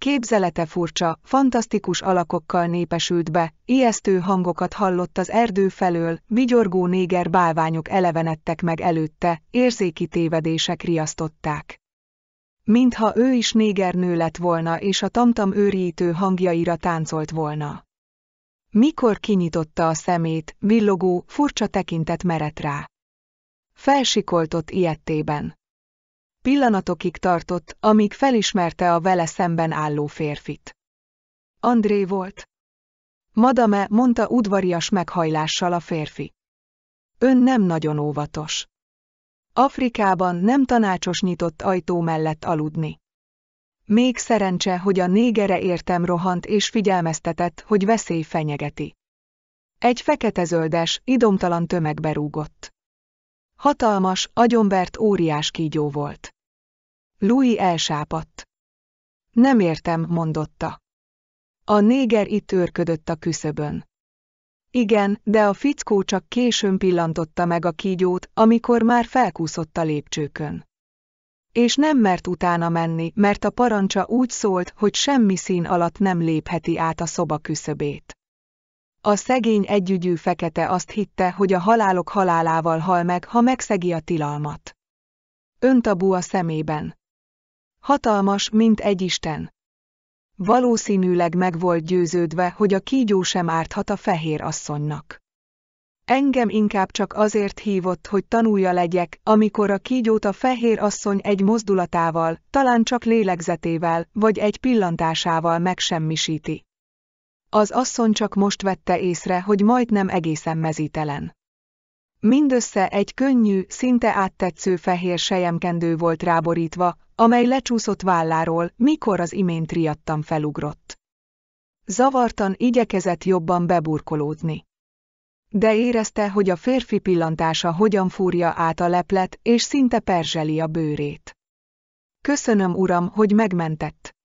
Képzelete furcsa, fantasztikus alakokkal népesült be, ijesztő hangokat hallott az erdő felől, vigyorgó néger bálványok elevenedtek meg előtte, érzéki tévedések riasztották. Mintha ő is négernő lett volna és a tamtam őrítő hangjaira táncolt volna. Mikor kinyitotta a szemét, villogó, furcsa tekintet merett rá. Felsikoltott ilyettében. Pillanatokig tartott, amíg felismerte a vele szemben álló férfit. André volt. Madame mondta udvarias meghajlással a férfi. Ön nem nagyon óvatos. Afrikában nem tanácsos nyitott ajtó mellett aludni. Még szerencse, hogy a négere értem rohant és figyelmeztetett, hogy veszély fenyegeti. Egy fekete-zöldes, idomtalan tömegbe rúgott. Hatalmas, agyonvert óriás kígyó volt. Louis elsápadt. Nem értem, mondotta. A néger itt őrködött a küszöbön. Igen, de a fickó csak későn pillantotta meg a kígyót, amikor már felkúszott a lépcsőkön. És nem mert utána menni, mert a parancsa úgy szólt, hogy semmi szín alatt nem lépheti át a szoba küszöbét. A szegény együgyű fekete azt hitte, hogy a halálok halálával hal meg, ha megszegi a tilalmat. Öntabú a szemében. Hatalmas, mint egy isten. Valószínűleg meg volt győződve, hogy a kígyó sem árthat a fehér asszonynak. Engem inkább csak azért hívott, hogy tanulja legyek, amikor a kígyót a fehér asszony egy mozdulatával, talán csak lélegzetével, vagy egy pillantásával megsemmisíti. Az asszony csak most vette észre, hogy majdnem egészen mezítelen. Mindössze egy könnyű, szinte áttetsző fehér sejemkendő volt ráborítva, amely lecsúszott válláról, mikor az imént riadtam felugrott. Zavartan igyekezett jobban beburkolódni. De érezte, hogy a férfi pillantása hogyan fúrja át a leplet, és szinte perzseli a bőrét. Köszönöm, uram, hogy megmentett.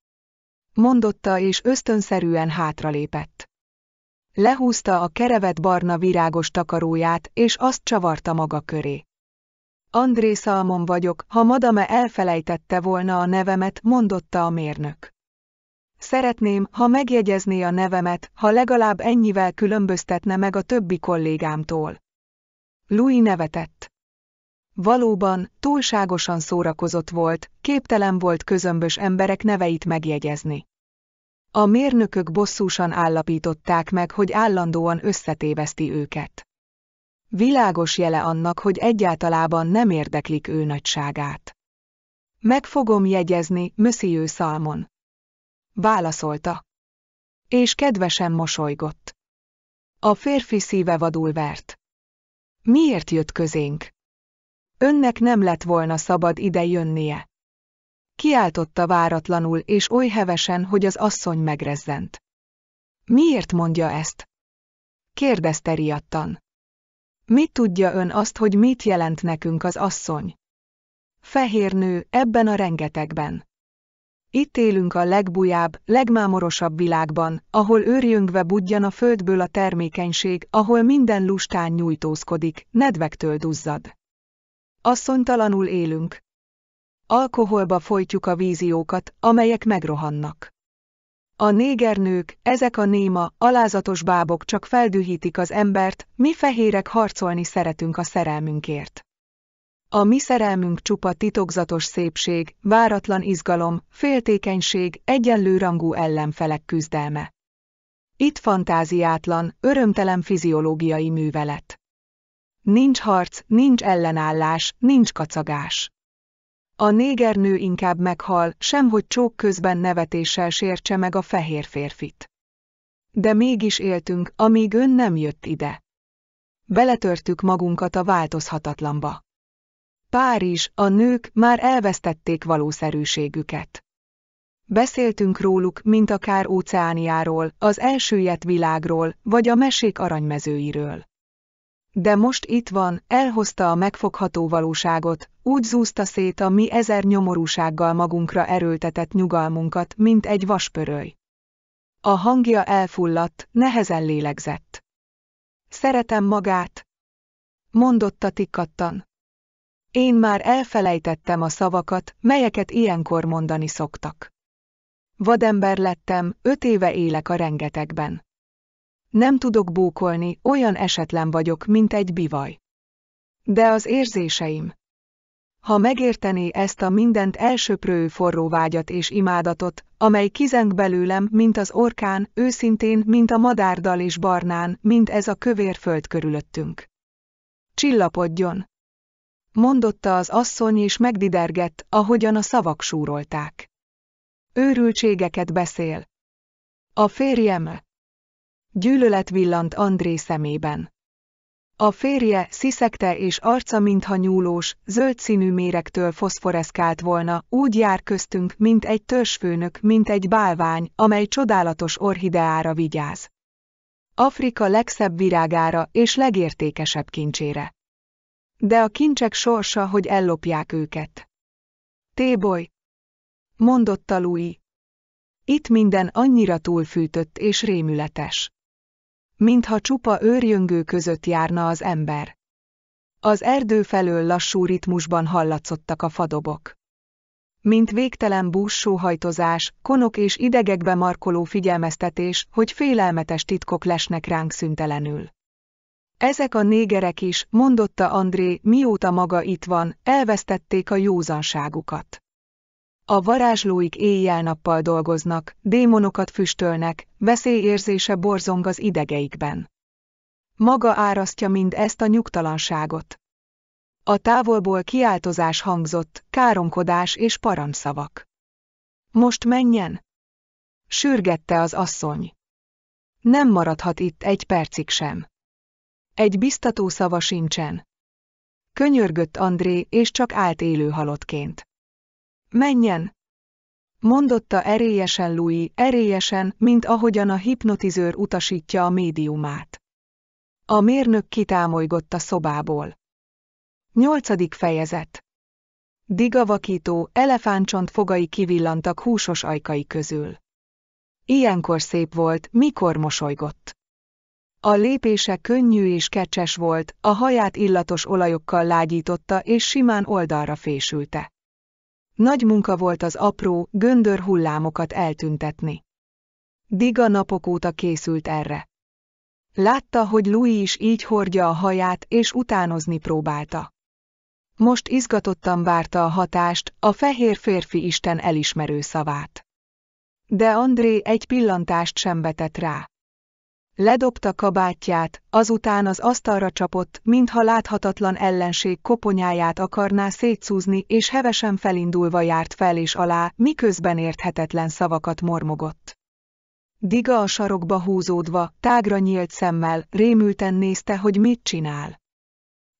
Mondotta és ösztönszerűen hátralépett. Lehúzta a kerevet barna virágos takaróját, és azt csavarta maga köré. André Salmon vagyok, ha madame elfelejtette volna a nevemet, mondotta a mérnök. Szeretném, ha megjegyezné a nevemet, ha legalább ennyivel különböztetne meg a többi kollégámtól. Louis nevetett. Valóban, túlságosan szórakozott volt, képtelen volt közömbös emberek neveit megjegyezni. A mérnökök bosszúsan állapították meg, hogy állandóan összetéveszti őket világos jele annak, hogy egyáltalában nem érdeklik ő nagyságát. Meg fogom jegyezni, Monsieur Salmon. Válaszolta. És kedvesen mosolygott. A férfi szíve vadul vert. Miért jött közénk? Önnek nem lett volna szabad ide jönnie. Kiáltotta váratlanul és oly hevesen, hogy az asszony megrezzent. Miért mondja ezt? Kérdezte riadtan. Mit tudja ön azt, hogy mit jelent nekünk az asszony? Fehér nő, ebben a rengetegben. Itt élünk a legbujább, legmámorosabb világban, ahol őrjöngve budjan a földből a termékenység, ahol minden lustán nyújtózkodik, nedvektől duzzad. Asszonytalanul élünk. Alkoholba folytjuk a víziókat, amelyek megrohannak. A négernők, ezek a néma, alázatos bábok csak feldühítik az embert, mi fehérek harcolni szeretünk a szerelmünkért. A mi szerelmünk csupa titokzatos szépség, váratlan izgalom, féltékenység, egyenlőrangú ellenfelek küzdelme. Itt fantáziátlan, örömtelen fiziológiai művelet. Nincs harc, nincs ellenállás, nincs kacagás. A négernő inkább meghal, semhogy csók közben nevetéssel sértse meg a fehér férfit. De mégis éltünk, amíg ön nem jött ide. Beletörtük magunkat a változhatatlanba. Párizs, a nők már elvesztették valószerűségüket. Beszéltünk róluk, mint akár óceániáról, az elsőjet világról, vagy a mesék aranymezőiről. De most itt van, elhozta a megfogható valóságot, úgy zúzta szét a mi ezer nyomorúsággal magunkra erőltetett nyugalmunkat, mint egy vaspöröly. A hangja elfulladt, nehezen lélegzett. Szeretem magát, mondotta tikkattan. Én már elfelejtettem a szavakat, melyeket ilyenkor mondani szoktak. Vadember lettem, öt éve élek a rengetegben. Nem tudok bókolni, olyan esetlen vagyok, mint egy bivaj. De az érzéseim. Ha megértené ezt a mindent elsöprő forró vágyat és imádatot, amely kizeng belőlem, mint az orkán, őszintén, mint a madárdal és barnán, mint ez a kövér föld körülöttünk. Csillapodjon! Mondotta az asszony és megdidergett, ahogyan a szavak súrolták. Őrültségeket beszél. A férjem. Gyűlölet villant André szemében. A férje sziszekte és arca mintha nyúlós, zöld színű méregtől foszforeszkált volna, úgy jár köztünk, mint egy törzsfőnök, mint egy bálvány, amely csodálatos orhideára vigyáz. Afrika legszebb virágára és legértékesebb kincsére. De a kincsek sorsa, hogy ellopják őket. Téboly, mondotta Louis. Itt minden annyira túlfűtött és rémületes mintha csupa őrjöngő között járna az ember. Az erdő felől lassú ritmusban hallatszottak a fadobok. Mint végtelen bússóhajtozás, konok és idegekbe markoló figyelmeztetés, hogy félelmetes titkok lesnek ránk szüntelenül. Ezek a négerek is, mondotta André, mióta maga itt van, elvesztették a józanságukat. A varázslóik éjjel-nappal dolgoznak, démonokat füstölnek, veszélyérzése borzong az idegeikben. Maga árasztja mind ezt a nyugtalanságot. A távolból kiáltozás hangzott, káromkodás és parancsszavak. Most menjen! Sürgette az asszony. Nem maradhat itt egy percig sem. Egy biztató szava sincsen. Könyörgött André, és csak állt élő halottként menjen! Mondotta erélyesen Louis, erélyesen, mint ahogyan a hipnotizőr utasítja a médiumát. A mérnök kitámolygott a szobából. Nyolcadik fejezet. Digavakító, elefántcsont fogai kivillantak húsos ajkai közül. Ilyenkor szép volt, mikor mosolygott. A lépése könnyű és kecses volt, a haját illatos olajokkal lágyította és simán oldalra fésülte. Nagy munka volt az apró, göndör hullámokat eltüntetni. Diga napok óta készült erre. Látta, hogy Louis is így hordja a haját, és utánozni próbálta. Most izgatottan várta a hatást, a fehér férfi isten elismerő szavát. De André egy pillantást sem vetett rá. Ledobta kabátját, azután az asztalra csapott, mintha láthatatlan ellenség koponyáját akarná szétszúzni, és hevesen felindulva járt fel és alá, miközben érthetetlen szavakat mormogott. Diga a sarokba húzódva, tágra nyílt szemmel, rémülten nézte, hogy mit csinál.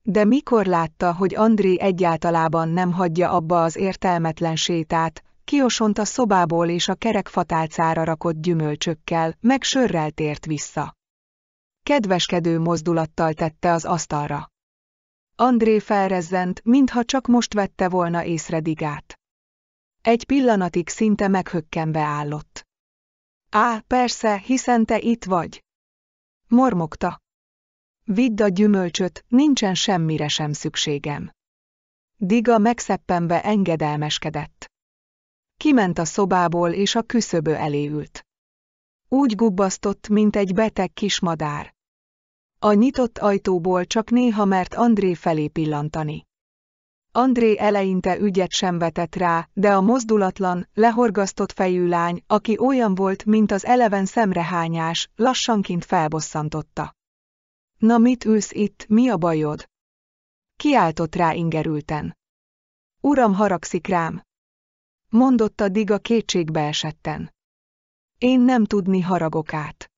De mikor látta, hogy André egyáltalában nem hagyja abba az értelmetlen sétát, kiosont a szobából és a kerek fatálcára rakott gyümölcsökkel, meg sörrel tért vissza. Kedveskedő mozdulattal tette az asztalra. André felrezzent, mintha csak most vette volna észre digát. Egy pillanatig szinte meghökkenve állott. Á, persze, hiszen te itt vagy. Mormogta. Vidd a gyümölcsöt, nincsen semmire sem szükségem. Diga megszeppenve engedelmeskedett. Kiment a szobából és a küszöbö elé ült. Úgy gubbasztott, mint egy beteg kismadár. A nyitott ajtóból csak néha mert André felé pillantani. André eleinte ügyet sem vetett rá, de a mozdulatlan, lehorgasztott fejű lány, aki olyan volt, mint az eleven szemrehányás, lassanként felbosszantotta. Na mit ülsz itt, mi a bajod? Kiáltott rá ingerülten. Uram haragszik rám mondotta Diga kétségbeesetten. Én nem tudni haragok át.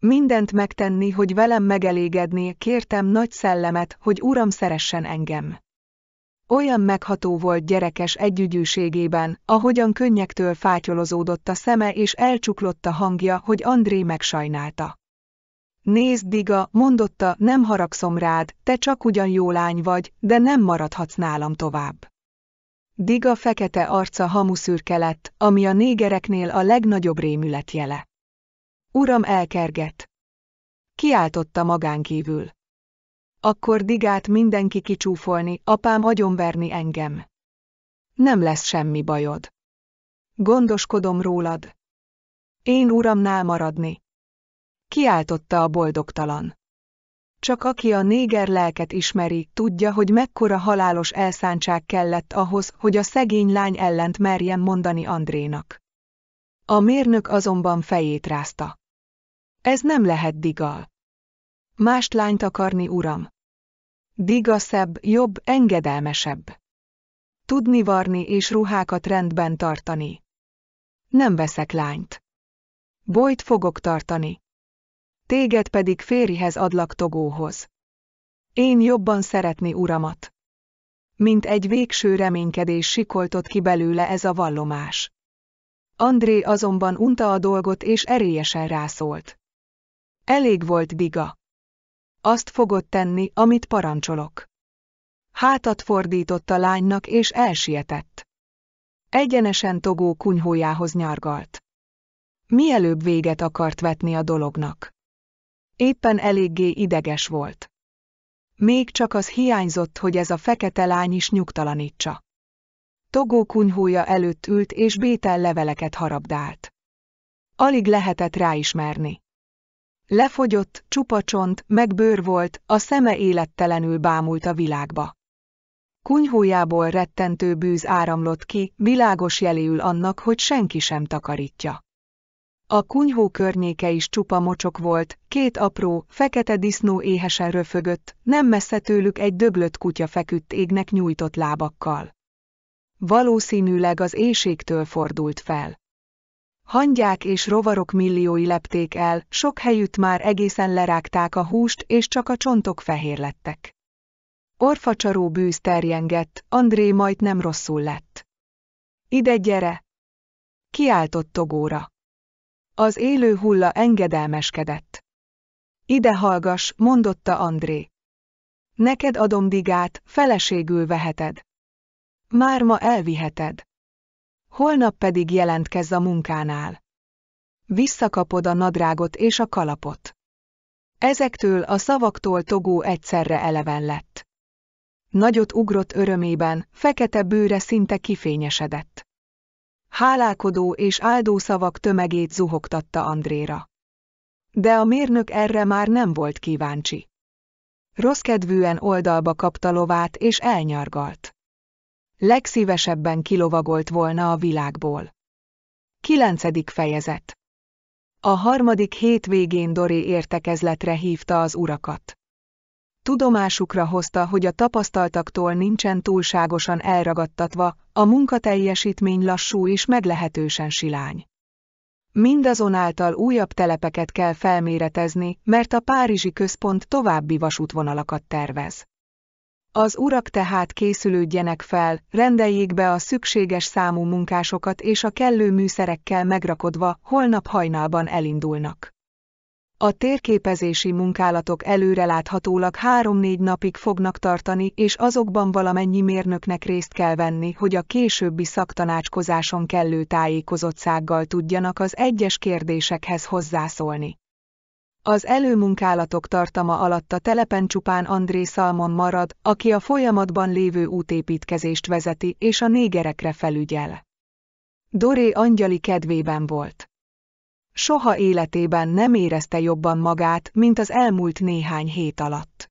Mindent megtenni, hogy velem megelégedni, kértem nagy szellemet, hogy uram szeressen engem. Olyan megható volt gyerekes együgyűségében, ahogyan könnyektől fátyolozódott a szeme és elcsuklott a hangja, hogy André megsajnálta. Nézd, Diga, mondotta, nem haragszom rád, te csak ugyan jó lány vagy, de nem maradhatsz nálam tovább. Diga fekete arca hamuszürke lett, ami a négereknél a legnagyobb rémület jele. Uram elkerget. Kiáltotta magánkívül. Akkor digát mindenki kicsúfolni, apám agyonverni engem. Nem lesz semmi bajod. Gondoskodom rólad. Én uramnál maradni. Kiáltotta a boldogtalan. Csak aki a néger lelket ismeri, tudja, hogy mekkora halálos elszántság kellett ahhoz, hogy a szegény lány ellent merjen mondani Andrénak. A mérnök azonban fejét rázta. Ez nem lehet digal. Mást lányt akarni, uram. Diga szebb, jobb, engedelmesebb. Tudni varni és ruhákat rendben tartani. Nem veszek lányt. Bojt fogok tartani téged pedig férihez adlak Togóhoz. Én jobban szeretni uramat. Mint egy végső reménykedés sikoltott ki belőle ez a vallomás. André azonban unta a dolgot és erélyesen rászólt. Elég volt diga. Azt fogod tenni, amit parancsolok. Hátat fordított a lánynak és elsietett. Egyenesen Togó kunyhójához nyargalt. Mielőbb véget akart vetni a dolognak. Éppen eléggé ideges volt. Még csak az hiányzott, hogy ez a fekete lány is nyugtalanítsa. Togó kunyhója előtt ült és bétel leveleket harabdált. Alig lehetett ráismerni. Lefogyott, csupa csont, meg bőr volt, a szeme élettelenül bámult a világba. Kunyhójából rettentő bűz áramlott ki, világos jeléül annak, hogy senki sem takarítja. A kunyhó környéke is csupa mocsok volt, két apró, fekete disznó éhesen röfögött, nem messze tőlük egy döglött kutya feküdt égnek nyújtott lábakkal. Valószínűleg az éjségtől fordult fel. Hangyák és rovarok milliói lepték el, sok helyütt már egészen lerágták a húst, és csak a csontok fehér lettek. Orfacsaró bűz terjengett, André majd nem rosszul lett. Ide gyere! Kiáltott Togóra. Az élő hulla engedelmeskedett. Ide hallgas, mondotta André. Neked adom digát, feleségül veheted. Már ma elviheted. Holnap pedig jelentkezz a munkánál. Visszakapod a nadrágot és a kalapot. Ezektől a szavaktól Togó egyszerre eleven lett. Nagyot ugrott örömében, fekete bőre szinte kifényesedett hálálkodó és áldó szavak tömegét zuhogtatta Andréra. De a mérnök erre már nem volt kíváncsi. Rosszkedvűen oldalba kapta lovát és elnyargalt. Legszívesebben kilovagolt volna a világból. Kilencedik fejezet A harmadik végén Dori értekezletre hívta az urakat tudomásukra hozta, hogy a tapasztaltaktól nincsen túlságosan elragadtatva, a munkateljesítmény lassú és meglehetősen silány. Mindazonáltal újabb telepeket kell felméretezni, mert a Párizsi központ további vasútvonalakat tervez. Az urak tehát készülődjenek fel, rendeljék be a szükséges számú munkásokat és a kellő műszerekkel megrakodva holnap hajnalban elindulnak. A térképezési munkálatok előreláthatólag 3-4 napig fognak tartani, és azokban valamennyi mérnöknek részt kell venni, hogy a későbbi szaktanácskozáson kellő tájékozottsággal tudjanak az egyes kérdésekhez hozzászólni. Az előmunkálatok tartama alatt a telepen csupán André Salmon marad, aki a folyamatban lévő útépítkezést vezeti és a négerekre felügyel. Doré angyali kedvében volt soha életében nem érezte jobban magát, mint az elmúlt néhány hét alatt.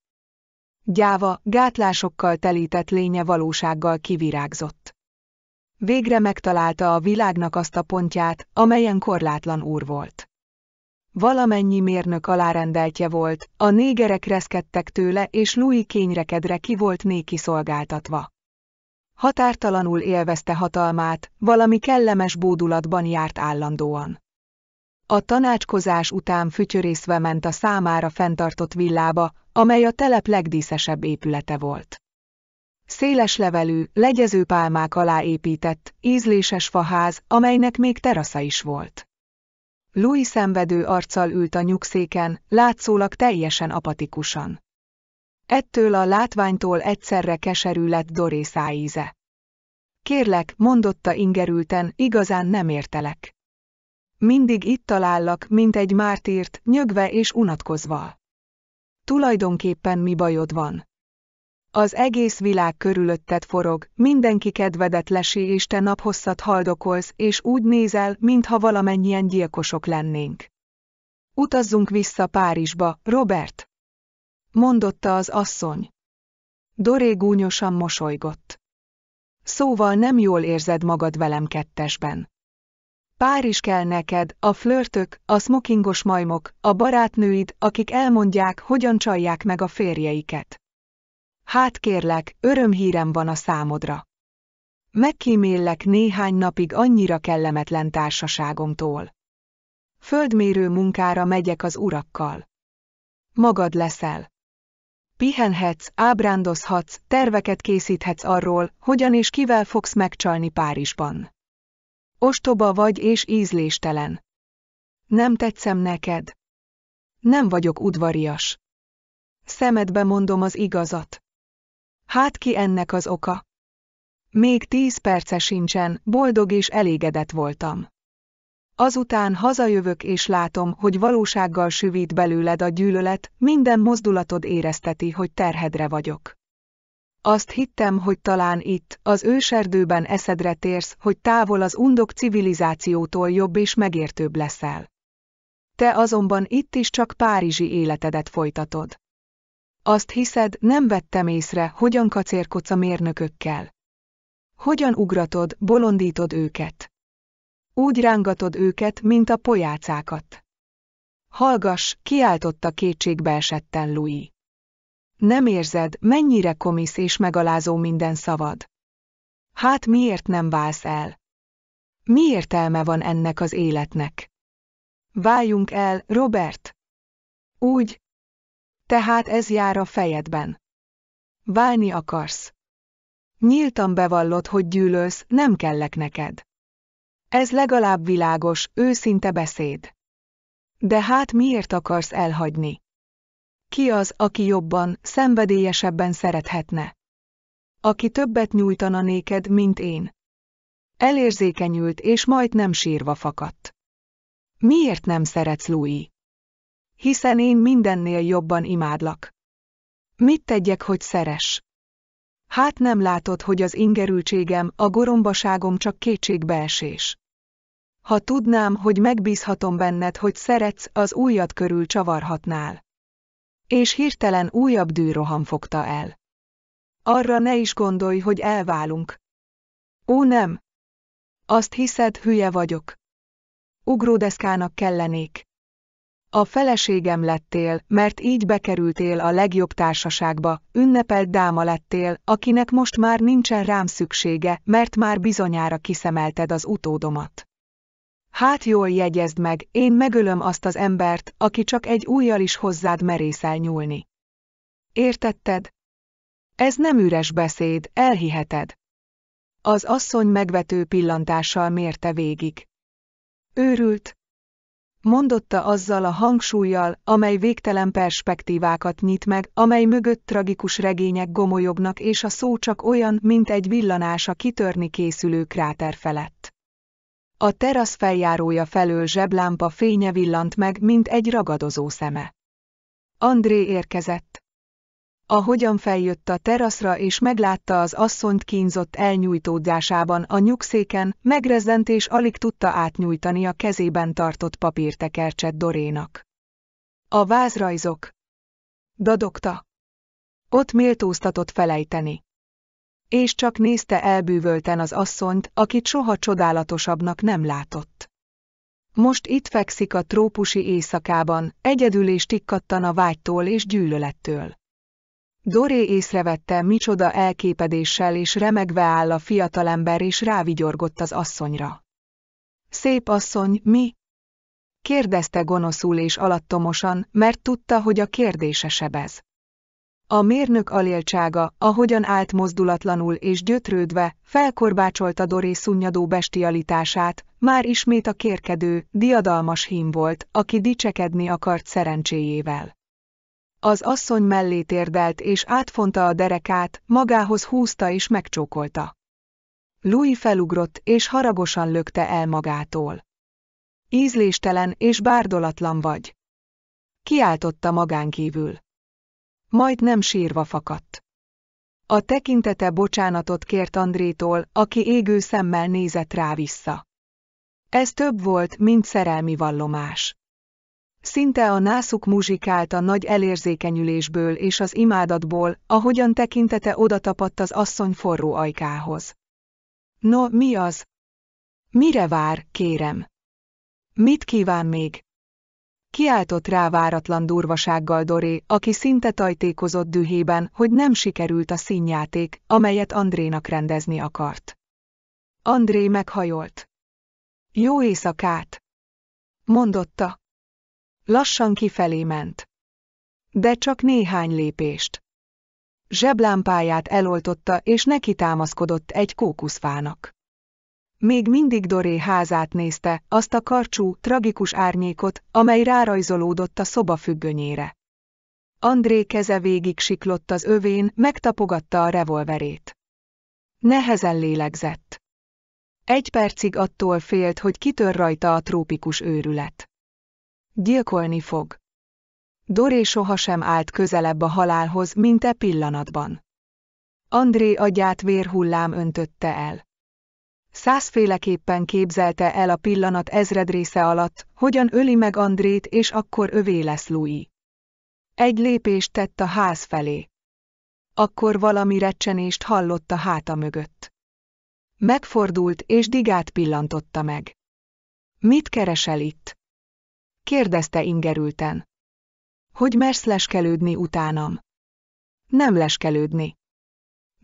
Gyáva, gátlásokkal telített lénye valósággal kivirágzott. Végre megtalálta a világnak azt a pontját, amelyen korlátlan úr volt. Valamennyi mérnök alárendeltje volt, a négerek reszkedtek tőle és Louis kényrekedre ki volt néki szolgáltatva. Határtalanul élvezte hatalmát, valami kellemes bódulatban járt állandóan. A tanácskozás után fütyörészve ment a számára fenntartott villába, amely a telep legdíszesebb épülete volt. Széles levelű, legyező pálmák alá épített, ízléses faház, amelynek még terasza is volt. Louis szenvedő arccal ült a nyugszéken, látszólag teljesen apatikusan. Ettől a látványtól egyszerre keserű lett Doré szájíze. Kérlek, mondotta ingerülten, igazán nem értelek. Mindig itt talállak, mint egy mártírt, nyögve és unatkozva. Tulajdonképpen mi bajod van? Az egész világ körülötted forog, mindenki kedvedet lesi és te naphosszat haldokolsz, és úgy nézel, mintha valamennyien gyilkosok lennénk. Utazzunk vissza Párizsba, Robert! Mondotta az asszony. Doré gúnyosan mosolygott. Szóval nem jól érzed magad velem kettesben. Pár is kell neked, a flörtök, a smokingos majmok, a barátnőid, akik elmondják, hogyan csalják meg a férjeiket. Hát kérlek, örömhírem van a számodra. Megkíméllek néhány napig annyira kellemetlen társaságomtól. Földmérő munkára megyek az urakkal. Magad leszel. Pihenhetsz, ábrándozhatsz, terveket készíthetsz arról, hogyan és kivel fogsz megcsalni Párizsban. Ostoba vagy és ízléstelen. Nem tetszem neked. Nem vagyok udvarias. Szemedbe mondom az igazat. Hát ki ennek az oka? Még tíz perce sincsen, boldog és elégedett voltam. Azután hazajövök és látom, hogy valósággal süvít belőled a gyűlölet, minden mozdulatod érezteti, hogy terhedre vagyok. Azt hittem, hogy talán itt, az őserdőben eszedre térsz, hogy távol az undok civilizációtól jobb és megértőbb leszel. Te azonban itt is csak párizsi életedet folytatod. Azt hiszed, nem vettem észre, hogyan kacérkodsz a mérnökökkel. Hogyan ugratod, bolondítod őket. Úgy rángatod őket, mint a pojácákat. Hallgass, kiáltotta kétségbe esetten Louis. Nem érzed, mennyire komisz és megalázó minden szavad? Hát miért nem válsz el? Mi értelme van ennek az életnek? Váljunk el, Robert! Úgy. Tehát ez jár a fejedben. Válni akarsz. Nyíltan bevallod, hogy gyűlölsz, nem kellek neked. Ez legalább világos, őszinte beszéd. De hát miért akarsz elhagyni? Ki az, aki jobban, szenvedélyesebben szerethetne? Aki többet nyújtana néked, mint én. Elérzékenyült és majdnem sírva fakadt. Miért nem szeretsz, Louis? Hiszen én mindennél jobban imádlak. Mit tegyek, hogy szeres? Hát nem látod, hogy az ingerültségem, a gorombaságom csak kétségbeesés. Ha tudnám, hogy megbízhatom benned, hogy szeretsz, az újat körül csavarhatnál és hirtelen újabb dűroham fogta el. Arra ne is gondolj, hogy elválunk. Ó nem! Azt hiszed, hülye vagyok. Ugródeszkának kellenék. A feleségem lettél, mert így bekerültél a legjobb társaságba, ünnepelt dáma lettél, akinek most már nincsen rám szüksége, mert már bizonyára kiszemelted az utódomat. Hát jól jegyezd meg, én megölöm azt az embert, aki csak egy újjal is hozzád merészel nyúlni. Értetted? Ez nem üres beszéd, elhiheted. Az asszony megvető pillantással mérte végig. Őrült? Mondotta azzal a hangsúlyjal, amely végtelen perspektívákat nyit meg, amely mögött tragikus regények gomolyognak és a szó csak olyan, mint egy villanás a kitörni készülő kráter felett. A terasz feljárója felől zseblámpa fénye villant meg, mint egy ragadozó szeme. André érkezett. Ahogyan feljött a teraszra és meglátta az asszonyt kínzott elnyújtódásában a nyugszéken, megrezdent és alig tudta átnyújtani a kezében tartott papírtekercset Dorénak. A vázrajzok. Dadogta. Ott méltóztatott felejteni és csak nézte elbűvölten az asszonyt, akit soha csodálatosabbnak nem látott. Most itt fekszik a trópusi éjszakában, egyedül és tikkattan a vágytól és gyűlölettől. Doré észrevette, micsoda elképedéssel és remegve áll a fiatalember és rávigyorgott az asszonyra. Szép asszony, mi? Kérdezte gonoszul és alattomosan, mert tudta, hogy a kérdése sebez. A mérnök aléltsága, ahogyan állt mozdulatlanul és gyötrődve, felkorbácsolta Doré szunnyadó bestialitását, már ismét a kérkedő, diadalmas hím volt, aki dicsekedni akart szerencséjével. Az asszony mellé térdelt és átfonta a derekát, magához húzta és megcsókolta. Louis felugrott és haragosan lökte el magától. Ízléstelen és bárdolatlan vagy. Kiáltotta magánkívül. Majd nem sírva fakadt. A tekintete bocsánatot kért Andrétól, aki égő szemmel nézett rá vissza. Ez több volt, mint szerelmi vallomás. Szinte a nászuk muzsikált a nagy elérzékenyülésből és az imádatból, ahogyan tekintete odatapadt az asszony forró ajkához. No, mi az? Mire vár, kérem? Mit kíván még? kiáltott rá váratlan durvasággal Doré, aki szinte tajtékozott dühében, hogy nem sikerült a színjáték, amelyet Andrénak rendezni akart. André meghajolt. Jó éjszakát! Mondotta. Lassan kifelé ment. De csak néhány lépést. Zseblámpáját eloltotta és neki támaszkodott egy kókuszfának. Még mindig Doré házát nézte, azt a karcsú, tragikus árnyékot, amely rárajzolódott a szoba függönyére. André keze végig siklott az övén, megtapogatta a revolverét. Nehezen lélegzett. Egy percig attól félt, hogy kitör rajta a trópikus őrület. Gyilkolni fog. Doré sohasem állt közelebb a halálhoz, mint e pillanatban. André agyát vérhullám öntötte el. Százféleképpen képzelte el a pillanat ezredrésze alatt, hogyan öli meg Andrét és akkor övé lesz Louis. Egy lépést tett a ház felé. Akkor valami recsenést hallott a háta mögött. Megfordult és digát pillantotta meg. Mit keresel itt? kérdezte ingerülten. Hogy mersz leskelődni utánam? Nem leskelődni.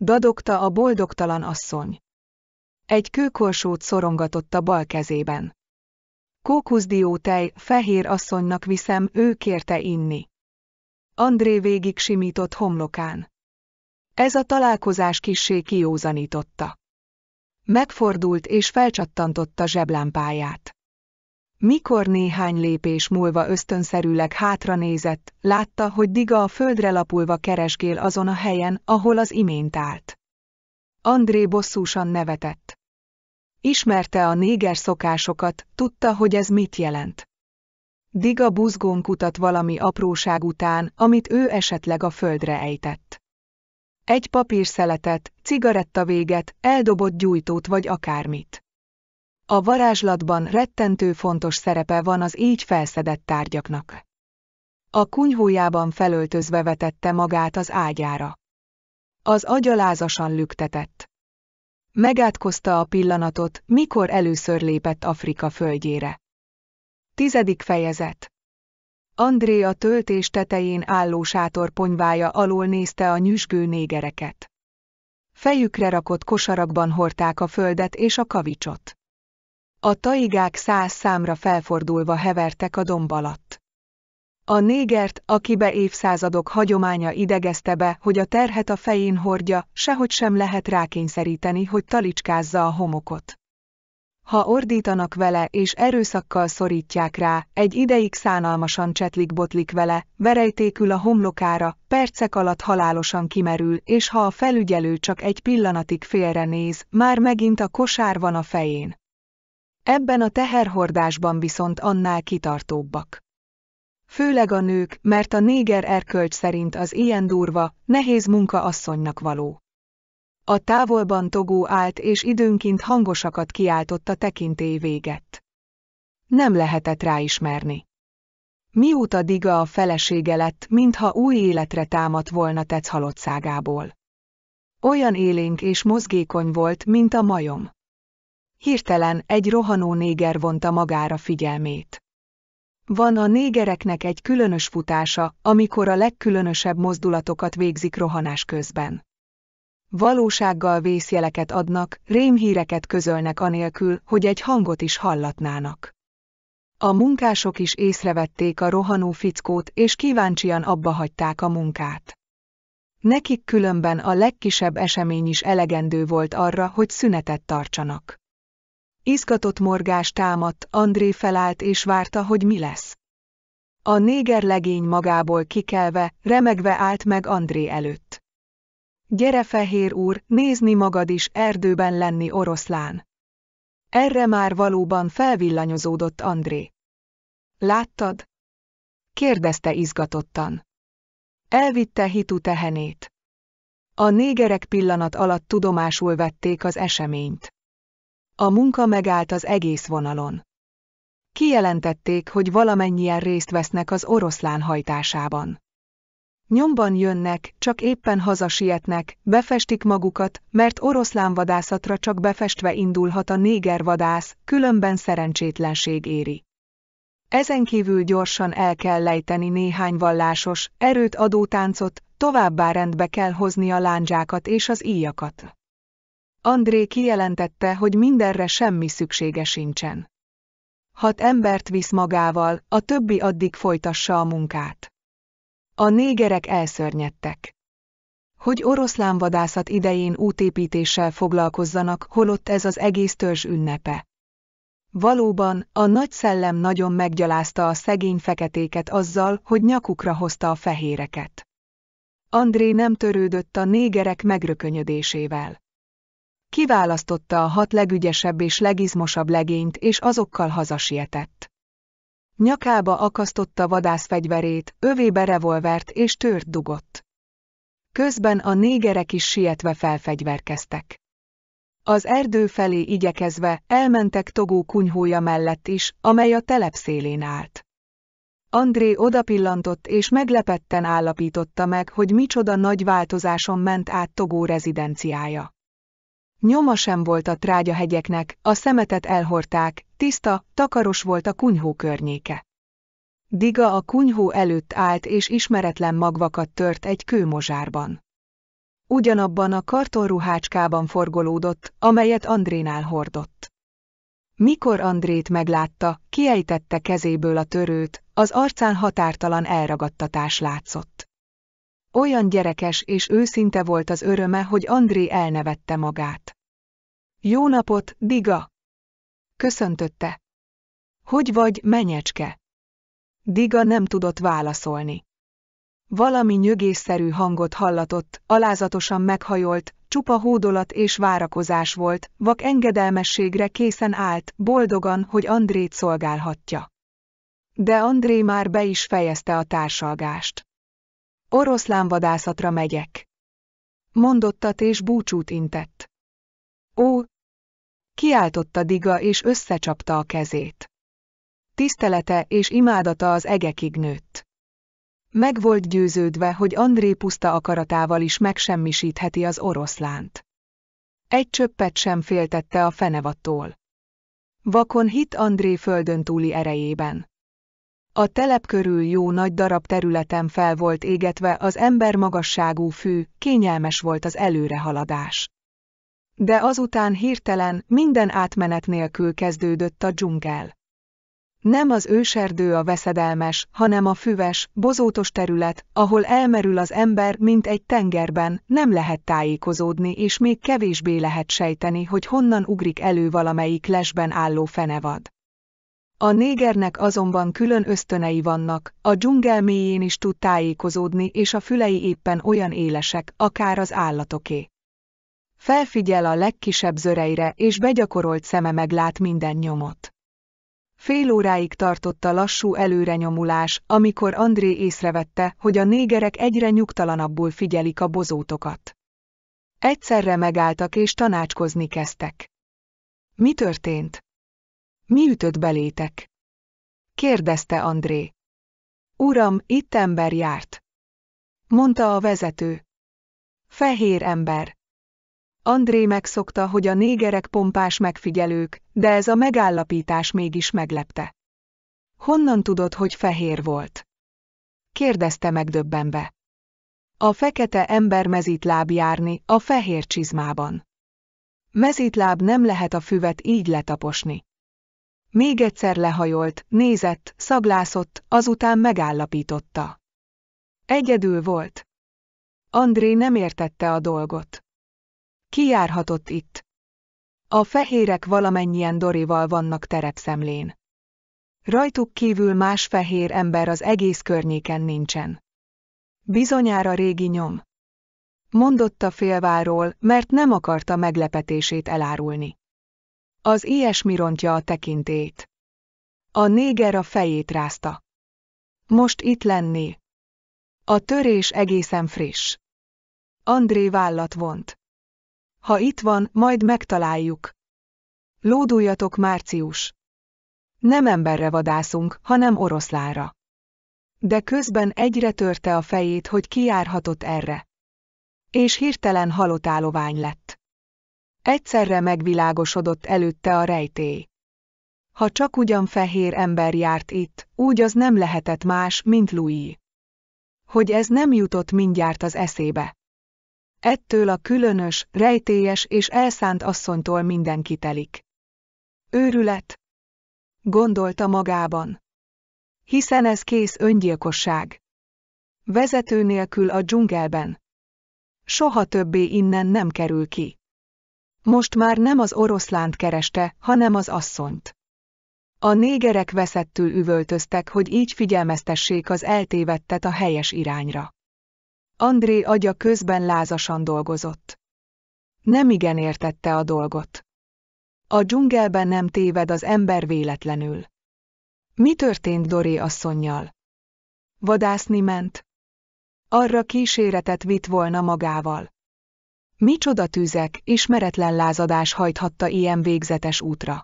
Dadogta a boldogtalan asszony. Egy kőkorsót szorongatott a bal kezében. tej, fehér asszonynak viszem, ő kérte inni. André végig simított homlokán. Ez a találkozás kissé kiózanította. Megfordult és felcsattantotta zseblámpáját. Mikor néhány lépés múlva ösztönszerűleg hátra nézett, látta, hogy Diga a földre lapulva keresgél azon a helyen, ahol az imént állt. André bosszúsan nevetett. Ismerte a néger szokásokat, tudta, hogy ez mit jelent. Diga buzgón kutat valami apróság után, amit ő esetleg a földre ejtett. Egy papírszeletet, cigarettavéget, eldobott gyújtót vagy akármit. A varázslatban rettentő fontos szerepe van az így felszedett tárgyaknak. A kunyhójában felöltözve vetette magát az ágyára. Az agyalázasan lüktetett. Megátkozta a pillanatot, mikor először lépett Afrika földjére. Tizedik fejezet André a töltés tetején álló sátor ponyvája alól nézte a nyüzsgő négereket. Fejükre rakott kosarakban hordták a földet és a kavicsot. A taigák száz számra felfordulva hevertek a domb alatt. A négert, akibe évszázadok hagyománya idegezte be, hogy a terhet a fején hordja, sehogy sem lehet rákényszeríteni, hogy talicskázza a homokot. Ha ordítanak vele és erőszakkal szorítják rá, egy ideig szánalmasan csetlik-botlik vele, verejtékül a homlokára, percek alatt halálosan kimerül, és ha a felügyelő csak egy pillanatig félre néz, már megint a kosár van a fején. Ebben a teherhordásban viszont annál kitartóbbak főleg a nők, mert a néger erkölcs szerint az ilyen durva, nehéz munka asszonynak való. A távolban togó állt és időnként hangosakat kiáltott a tekintély véget. Nem lehetett ráismerni. Mióta Diga a felesége lett, mintha új életre támadt volna tetsz halottszágából. Olyan élénk és mozgékony volt, mint a majom. Hirtelen egy rohanó néger vonta magára figyelmét. Van a négereknek egy különös futása, amikor a legkülönösebb mozdulatokat végzik rohanás közben. Valósággal vészjeleket adnak, rémhíreket közölnek anélkül, hogy egy hangot is hallatnának. A munkások is észrevették a rohanó fickót, és kíváncsian abba hagyták a munkát. Nekik különben a legkisebb esemény is elegendő volt arra, hogy szünetet tartsanak. Izgatott morgás támadt, André felállt és várta, hogy mi lesz. A néger legény magából kikelve, remegve állt meg André előtt. Gyere fehér úr, nézni magad is, erdőben lenni oroszlán. Erre már valóban felvillanyozódott André. Láttad? kérdezte izgatottan. Elvitte hitu tehenét. A négerek pillanat alatt tudomásul vették az eseményt. A munka megállt az egész vonalon. Kijelentették, hogy valamennyien részt vesznek az oroszlán hajtásában. Nyomban jönnek, csak éppen hazasietnek, befestik magukat, mert Oroszlán vadászatra csak befestve indulhat a vadász, különben szerencsétlenség éri. Ezen kívül gyorsan el kell lejteni néhány vallásos, erőt adó táncot, továbbá rendbe kell hozni a lándzsákat és az íjakat. André kijelentette, hogy mindenre semmi szüksége sincsen. Hat embert visz magával, a többi addig folytassa a munkát. A négerek elszörnyedtek. Hogy oroszlánvadászat idején útépítéssel foglalkozzanak, holott ez az egész törzs ünnepe. Valóban, a nagy szellem nagyon meggyalázta a szegény feketéket azzal, hogy nyakukra hozta a fehéreket. André nem törődött a négerek megrökönyödésével kiválasztotta a hat legügyesebb és legizmosabb legényt, és azokkal hazasietett. Nyakába akasztotta vadászfegyverét, övébe revolvert és tört dugott. Közben a négerek is sietve felfegyverkeztek. Az erdő felé igyekezve elmentek Togó kunyhója mellett is, amely a telep szélén állt. André odapillantott és meglepetten állapította meg, hogy micsoda nagy változáson ment át Togó rezidenciája. Nyoma sem volt a trágyahegyeknek, a szemetet elhorták, tiszta, takaros volt a kunyhó környéke. Diga a kunyhó előtt állt és ismeretlen magvakat tört egy kőmozsárban. Ugyanabban a kartonruhácskában forgolódott, amelyet Andrénál hordott. Mikor Andrét meglátta, kiejtette kezéből a törőt, az arcán határtalan elragadtatás látszott. Olyan gyerekes és őszinte volt az öröme, hogy André elnevette magát. Jó napot, Diga! Köszöntötte. Hogy vagy, menyecske? Diga nem tudott válaszolni. Valami nyögésszerű hangot hallatott, alázatosan meghajolt, csupa hódolat és várakozás volt, vak engedelmességre készen állt, boldogan, hogy Andrét szolgálhatja. De André már be is fejezte a társalgást. Oroszlán vadászatra megyek. Mondottat és búcsút intett. Ó! Kiáltotta Diga és összecsapta a kezét. Tisztelete és imádata az egekig nőtt. Meg volt győződve, hogy André puszta akaratával is megsemmisítheti az oroszlánt. Egy csöppet sem féltette a fenevattól. Vakon hit André földön túli erejében. A telep körül jó nagy darab területen fel volt égetve az ember magasságú fű, kényelmes volt az előrehaladás. De azután hirtelen, minden átmenet nélkül kezdődött a dzsungel. Nem az őserdő a veszedelmes, hanem a füves, bozótos terület, ahol elmerül az ember, mint egy tengerben, nem lehet tájékozódni és még kevésbé lehet sejteni, hogy honnan ugrik elő valamelyik lesben álló fenevad. A négernek azonban külön ösztönei vannak, a dzsungel mélyén is tud tájékozódni és a fülei éppen olyan élesek, akár az állatoké. Felfigyel a legkisebb zöreire és begyakorolt szeme meglát minden nyomot. Fél óráig tartott a lassú előrenyomulás, amikor André észrevette, hogy a négerek egyre nyugtalanabbul figyelik a bozótokat. Egyszerre megálltak és tanácskozni kezdtek. Mi történt? Mi ütött belétek? Kérdezte André. Uram, itt ember járt. Mondta a vezető. Fehér ember. André megszokta, hogy a négerek pompás megfigyelők, de ez a megállapítás mégis meglepte. Honnan tudod, hogy fehér volt? Kérdezte megdöbbenve. A fekete ember mezítláb járni a fehér csizmában. Mezítláb nem lehet a füvet így letaposni. Még egyszer lehajolt, nézett, szaglászott, azután megállapította. Egyedül volt. André nem értette a dolgot. Ki járhatott itt? A fehérek valamennyien Dorival vannak terepszemlén. Rajtuk kívül más fehér ember az egész környéken nincsen. Bizonyára régi nyom. Mondotta félváról, mert nem akarta meglepetését elárulni. Az ilyesmi rontja a tekintét. A néger a fejét rázta. Most itt lenni. A törés egészen friss. André vállat vont. Ha itt van, majd megtaláljuk. Lóduljatok, Március. Nem emberre vadászunk, hanem oroszlára. De közben egyre törte a fejét, hogy kiárhatott erre. És hirtelen halott állovány lett. Egyszerre megvilágosodott előtte a rejtély. Ha csak ugyan fehér ember járt itt, úgy az nem lehetett más, mint Louis. Hogy ez nem jutott mindjárt az eszébe. Ettől a különös, rejtélyes és elszánt asszonytól mindenki telik. Őrület! Gondolta magában. Hiszen ez kész öngyilkosság. Vezető nélkül a dzsungelben. Soha többé innen nem kerül ki. Most már nem az oroszlánt kereste, hanem az asszonyt. A négerek veszettül üvöltöztek, hogy így figyelmeztessék az eltévedtet a helyes irányra. André agya közben lázasan dolgozott. Nem igen értette a dolgot. A dzsungelben nem téved az ember véletlenül. Mi történt Doré asszonynal? Vadászni ment. Arra kíséretet vitt volna magával. Micsoda tűzek, ismeretlen lázadás hajthatta ilyen végzetes útra.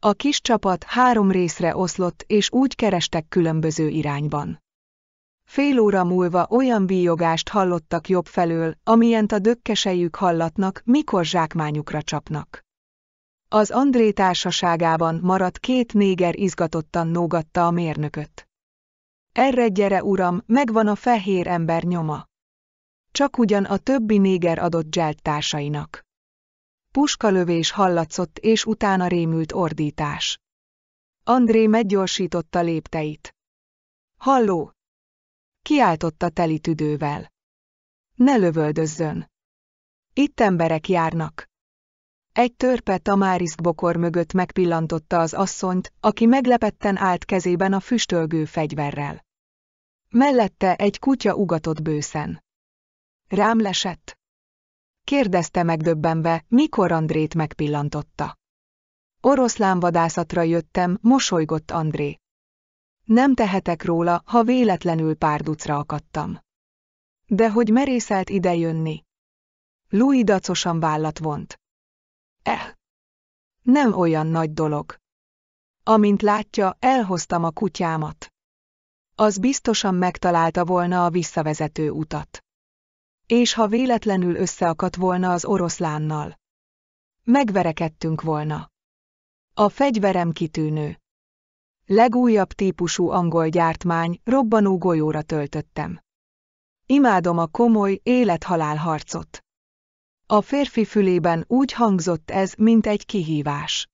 A kis csapat három részre oszlott, és úgy kerestek különböző irányban. Fél óra múlva olyan bíjogást hallottak jobb felől, amilyent a dökkesejük hallatnak, mikor zsákmányukra csapnak. Az André társaságában maradt két néger izgatottan nógatta a mérnököt. Erre gyere, uram, megvan a fehér ember nyoma csak ugyan a többi néger adott dzselt társainak. Puskalövés hallatszott, és utána rémült ordítás. André meggyorsította lépteit. Halló! Kiáltotta teli tüdővel. Ne lövöldözzön! Itt emberek járnak. Egy törpe Tamáriszt bokor mögött megpillantotta az asszonyt, aki meglepetten állt kezében a füstölgő fegyverrel. Mellette egy kutya ugatott bőszen. Rám lesett? Kérdezte megdöbbenve, mikor Andrét megpillantotta. Oroszlán vadászatra jöttem, mosolygott André. Nem tehetek róla, ha véletlenül párducra akadtam. De hogy merészelt idejönni? Louis dacosan vállat vont. Eh, nem olyan nagy dolog. Amint látja, elhoztam a kutyámat. Az biztosan megtalálta volna a visszavezető utat. És ha véletlenül összeakadt volna az oroszlánnal. Megverekedtünk volna. A fegyverem kitűnő. Legújabb típusú angol gyártmány, robbanó golyóra töltöttem. Imádom a komoly élethalál harcot. A férfi fülében úgy hangzott ez, mint egy kihívás.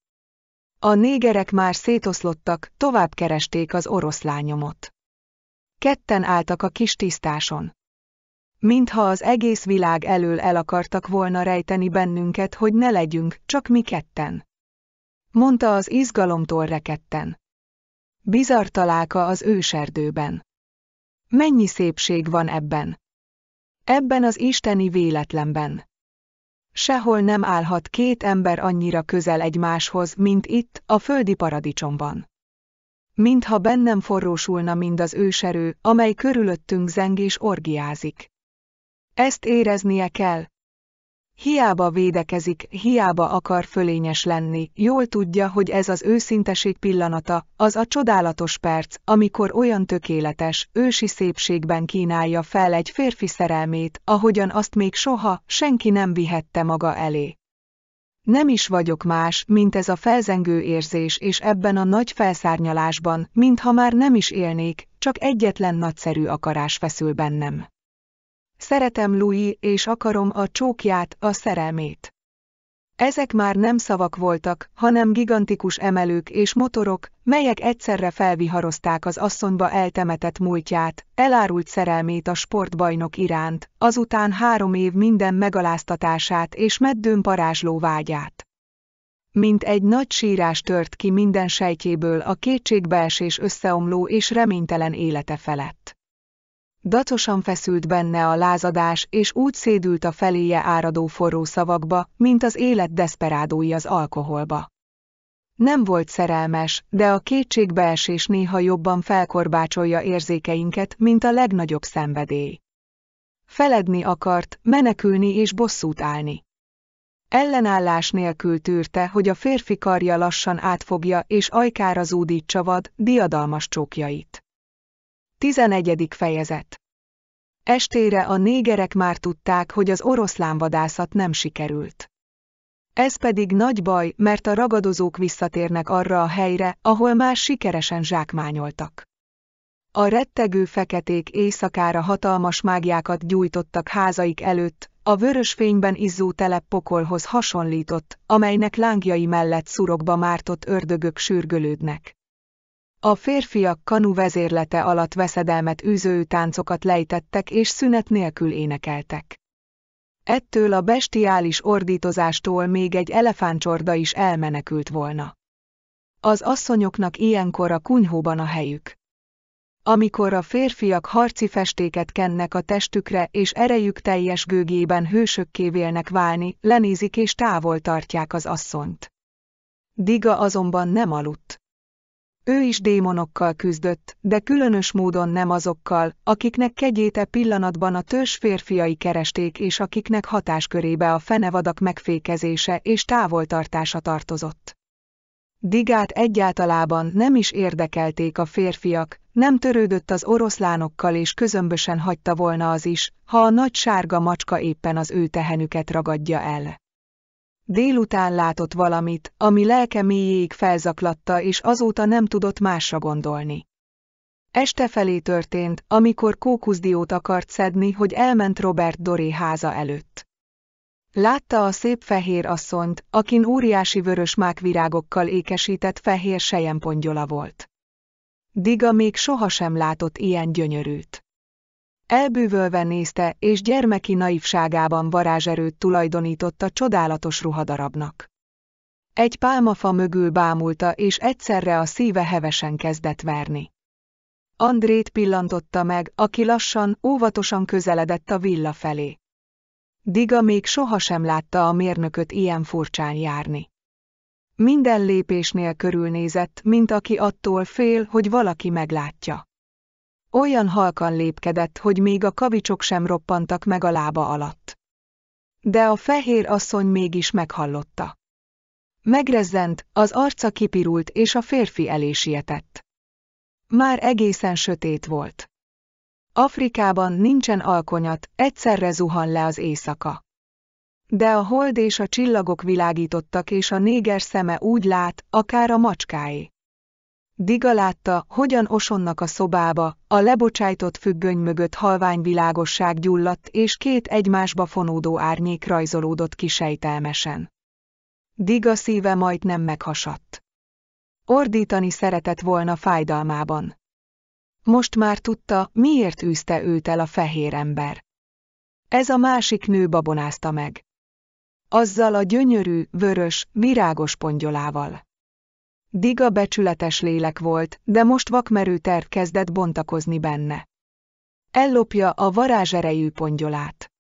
A négerek már szétoszlottak, tovább keresték az oroszlányomot. Ketten álltak a kis tisztáson. Mintha az egész világ elől el akartak volna rejteni bennünket, hogy ne legyünk, csak mi ketten. Mondta az izgalomtól reketten. Bizar találka az őserdőben. Mennyi szépség van ebben? Ebben az isteni véletlenben. Sehol nem állhat két ember annyira közel egymáshoz, mint itt, a földi paradicsomban. Mintha bennem forrósulna mind az őserő, amely körülöttünk zeng és orgiázik. Ezt éreznie kell. Hiába védekezik, hiába akar fölényes lenni, jól tudja, hogy ez az őszinteség pillanata, az a csodálatos perc, amikor olyan tökéletes, ősi szépségben kínálja fel egy férfi szerelmét, ahogyan azt még soha, senki nem vihette maga elé. Nem is vagyok más, mint ez a felzengő érzés és ebben a nagy felszárnyalásban, mintha már nem is élnék, csak egyetlen nagyszerű akarás feszül bennem. Szeretem Louis, és akarom a csókját, a szerelmét. Ezek már nem szavak voltak, hanem gigantikus emelők és motorok, melyek egyszerre felviharozták az asszonyba eltemetett múltját, elárult szerelmét a sportbajnok iránt, azután három év minden megaláztatását és meddőn parázsló vágyát. Mint egy nagy sírás tört ki minden sejtjéből a kétségbeesés összeomló és reménytelen élete felett. Dacosan feszült benne a lázadás, és úgy szédült a feléje áradó forró szavakba, mint az élet deszperádói az alkoholba. Nem volt szerelmes, de a kétségbeesés néha jobban felkorbácsolja érzékeinket, mint a legnagyobb szenvedély. Feledni akart, menekülni és bosszút állni. Ellenállás nélkül tűrte, hogy a férfi karja lassan átfogja és ajkára zúdítsa vad, diadalmas csókjait. 11. fejezet Estére a négerek már tudták, hogy az oroszlán vadászat nem sikerült. Ez pedig nagy baj, mert a ragadozók visszatérnek arra a helyre, ahol már sikeresen zsákmányoltak. A rettegő feketék éjszakára hatalmas mágiákat gyújtottak házaik előtt, a vörös fényben izzó telep pokolhoz hasonlított, amelynek lángjai mellett szurokba mártott ördögök sürgölődnek. A férfiak kanu vezérlete alatt veszedelmet űző táncokat lejtettek és szünet nélkül énekeltek. Ettől a bestiális ordítozástól még egy elefántcsorda is elmenekült volna. Az asszonyoknak ilyenkor a kunyhóban a helyük. Amikor a férfiak harci festéket kennek a testükre és erejük teljes gőgében hősökké vélnek válni, lenézik és távol tartják az asszonyt. Diga azonban nem aludt. Ő is démonokkal küzdött, de különös módon nem azokkal, akiknek kegyéte pillanatban a törzs férfiai keresték és akiknek hatáskörébe a fenevadak megfékezése és távoltartása tartozott. Digát egyáltalában nem is érdekelték a férfiak, nem törődött az oroszlánokkal és közömbösen hagyta volna az is, ha a nagy sárga macska éppen az ő tehenüket ragadja el. Délután látott valamit, ami lelke mélyéig felzaklatta és azóta nem tudott másra gondolni. Este felé történt, amikor kókuszdiót akart szedni, hogy elment Robert Doré háza előtt. Látta a szép fehér asszonyt, akin óriási vörös mákvirágokkal ékesített fehér sejempongyola volt. Diga még sohasem látott ilyen gyönyörűt elbűvölve nézte, és gyermeki naivságában varázserőt tulajdonított a csodálatos ruhadarabnak. Egy pálmafa mögül bámulta, és egyszerre a szíve hevesen kezdett verni. Andrét pillantotta meg, aki lassan, óvatosan közeledett a villa felé. Diga még sohasem látta a mérnököt ilyen furcsán járni. Minden lépésnél körülnézett, mint aki attól fél, hogy valaki meglátja. Olyan halkan lépkedett, hogy még a kavicsok sem roppantak meg a lába alatt. De a fehér asszony mégis meghallotta. Megrezzent, az arca kipirult és a férfi elé sietett. Már egészen sötét volt. Afrikában nincsen alkonyat, egyszerre zuhan le az éjszaka. De a hold és a csillagok világítottak és a néger szeme úgy lát, akár a macskáé. Diga látta, hogyan osonnak a szobába, a lebocsájtott függöny mögött halvány világosság gyulladt, és két egymásba fonódó árnyék rajzolódott kisejtelmesen. Diga szíve majdnem meghasadt. Ordítani szeretett volna fájdalmában. Most már tudta, miért űzte őt el a fehér ember. Ez a másik nő babonázta meg. Azzal a gyönyörű, vörös, virágos pongyolával. Diga becsületes lélek volt, de most vakmerő terv kezdett bontakozni benne. Ellopja a varázserejű pongyolát.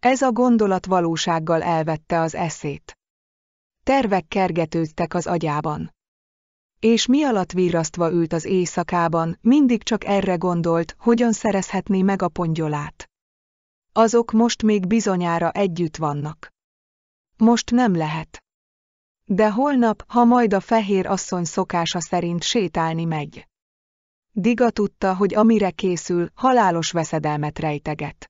Ez a gondolat valósággal elvette az eszét. Tervek kergetődtek az agyában. És mi alatt vírasztva ült az éjszakában, mindig csak erre gondolt, hogyan szerezhetné meg a pongyolát. Azok most még bizonyára együtt vannak. Most nem lehet. De holnap, ha majd a fehér asszony szokása szerint sétálni megy. Diga tudta, hogy amire készül, halálos veszedelmet rejteget.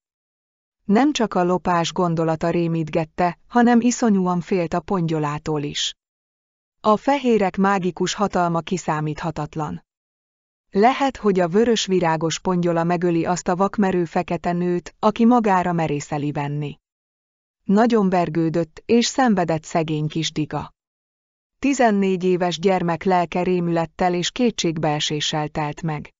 Nem csak a lopás gondolata rémítgette, hanem iszonyúan félt a pongyolától is. A fehérek mágikus hatalma kiszámíthatatlan. Lehet, hogy a vörös virágos pongyola megöli azt a vakmerő fekete nőt, aki magára merészeli venni. Nagyon vergődött és szenvedett szegény kis diga. 14 éves gyermek lelke rémülettel és kétségbeeséssel telt meg.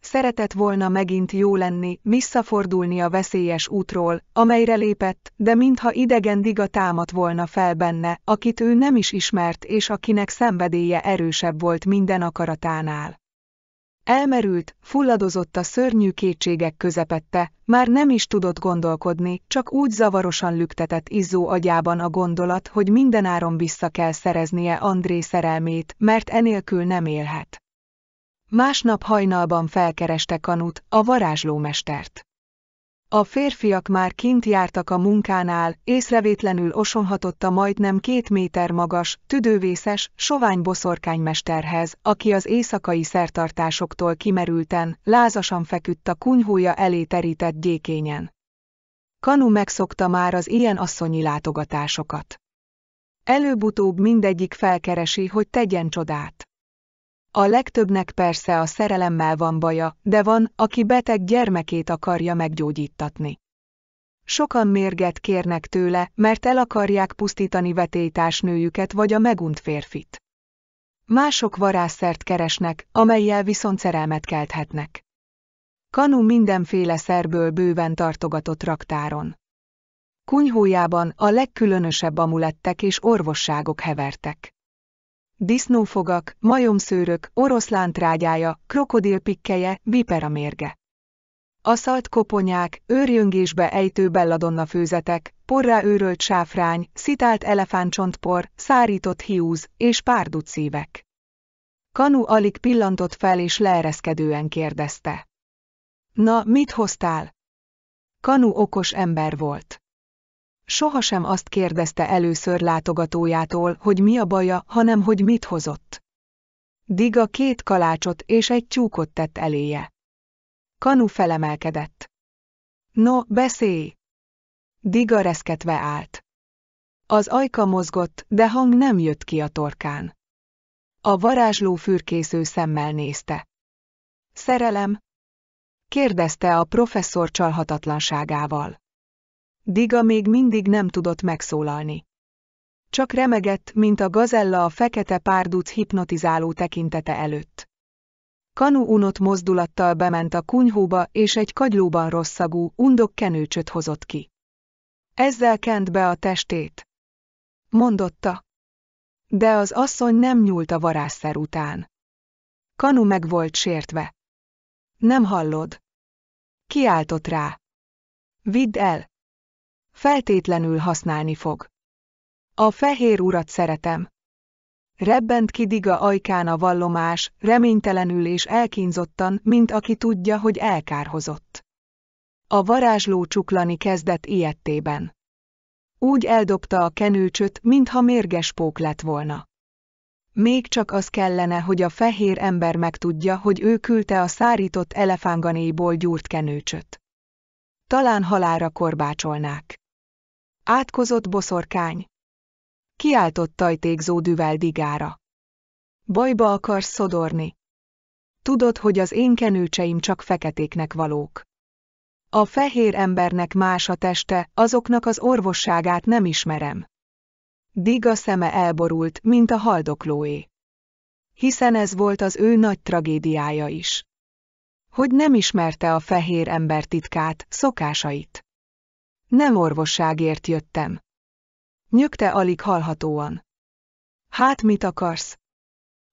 Szeretett volna megint jó lenni, visszafordulni a veszélyes útról, amelyre lépett, de mintha idegen diga támadt volna fel benne, akit ő nem is ismert és akinek szenvedélye erősebb volt minden akaratánál. Elmerült, fulladozott a szörnyű kétségek közepette, már nem is tudott gondolkodni, csak úgy zavarosan lüktetett izzó agyában a gondolat, hogy mindenáron vissza kell szereznie André szerelmét, mert enélkül nem élhet. Másnap hajnalban felkereste Kanut, a varázslómestert. A férfiak már kint jártak a munkánál, észrevétlenül osonhatott a majdnem két méter magas, tüdővészes, sovány boszorkánymesterhez, aki az éjszakai szertartásoktól kimerülten, lázasan feküdt a kunyhója elé terített gyékényen. Kanu megszokta már az ilyen asszonyi látogatásokat. Előbb-utóbb mindegyik felkeresi, hogy tegyen csodát. A legtöbbnek persze a szerelemmel van baja, de van, aki beteg gyermekét akarja meggyógyítatni. Sokan mérget kérnek tőle, mert el akarják pusztítani vetélytársnőjüket vagy a megunt férfit. Mások varázszert keresnek, amelyel viszont szerelmet kelthetnek. Kanu mindenféle szerből bőven tartogatott raktáron. Kunyhójában a legkülönösebb amulettek és orvosságok hevertek disznófogak, majomszőrök, oroszlán trágyája, krokodilpikkelye, viperamérge. Aszalt koponyák, őrjöngésbe ejtő belladonna főzetek, porrá őrölt sáfrány, szitált elefántcsontpor, szárított hiúz és párduc szívek. Kanu alig pillantott fel és leereszkedően kérdezte. Na, mit hoztál? Kanu okos ember volt. Sohasem azt kérdezte először látogatójától, hogy mi a baja, hanem hogy mit hozott. Diga két kalácsot és egy tyúkot tett eléje. Kanu felemelkedett. No, beszélj! Diga reszketve állt. Az ajka mozgott, de hang nem jött ki a torkán. A varázsló fürkésző szemmel nézte. Szerelem? kérdezte a professzor csalhatatlanságával. Diga még mindig nem tudott megszólalni. Csak remegett, mint a gazella a fekete párduc hipnotizáló tekintete előtt. Kanu unott mozdulattal bement a kunyhóba, és egy kagylóban rosszagú, undok kenőcsöt hozott ki. Ezzel kent be a testét. Mondotta. De az asszony nem nyúlt a varázszer után. Kanu meg volt sértve. Nem hallod. Kiáltott rá. Vidd el feltétlenül használni fog. A fehér urat szeretem. Rebbent kidiga ajkán a vallomás, reménytelenül és elkínzottan, mint aki tudja, hogy elkárhozott. A varázsló csuklani kezdett ilyettében. Úgy eldobta a kenőcsöt, mintha mérges pók lett volna. Még csak az kellene, hogy a fehér ember megtudja, hogy ő küldte a szárított elefánganéiból gyúrt kenőcsöt. Talán halára korbácsolnák. Átkozott boszorkány. Kiáltott tajtékzó düvel digára. Bajba akarsz szodorni. Tudod, hogy az én kenőcseim csak feketéknek valók. A fehér embernek más a teste, azoknak az orvosságát nem ismerem. Diga szeme elborult, mint a haldoklóé. Hiszen ez volt az ő nagy tragédiája is. Hogy nem ismerte a fehér ember titkát, szokásait. Nem orvosságért jöttem. Nyögte alig hallhatóan. Hát mit akarsz?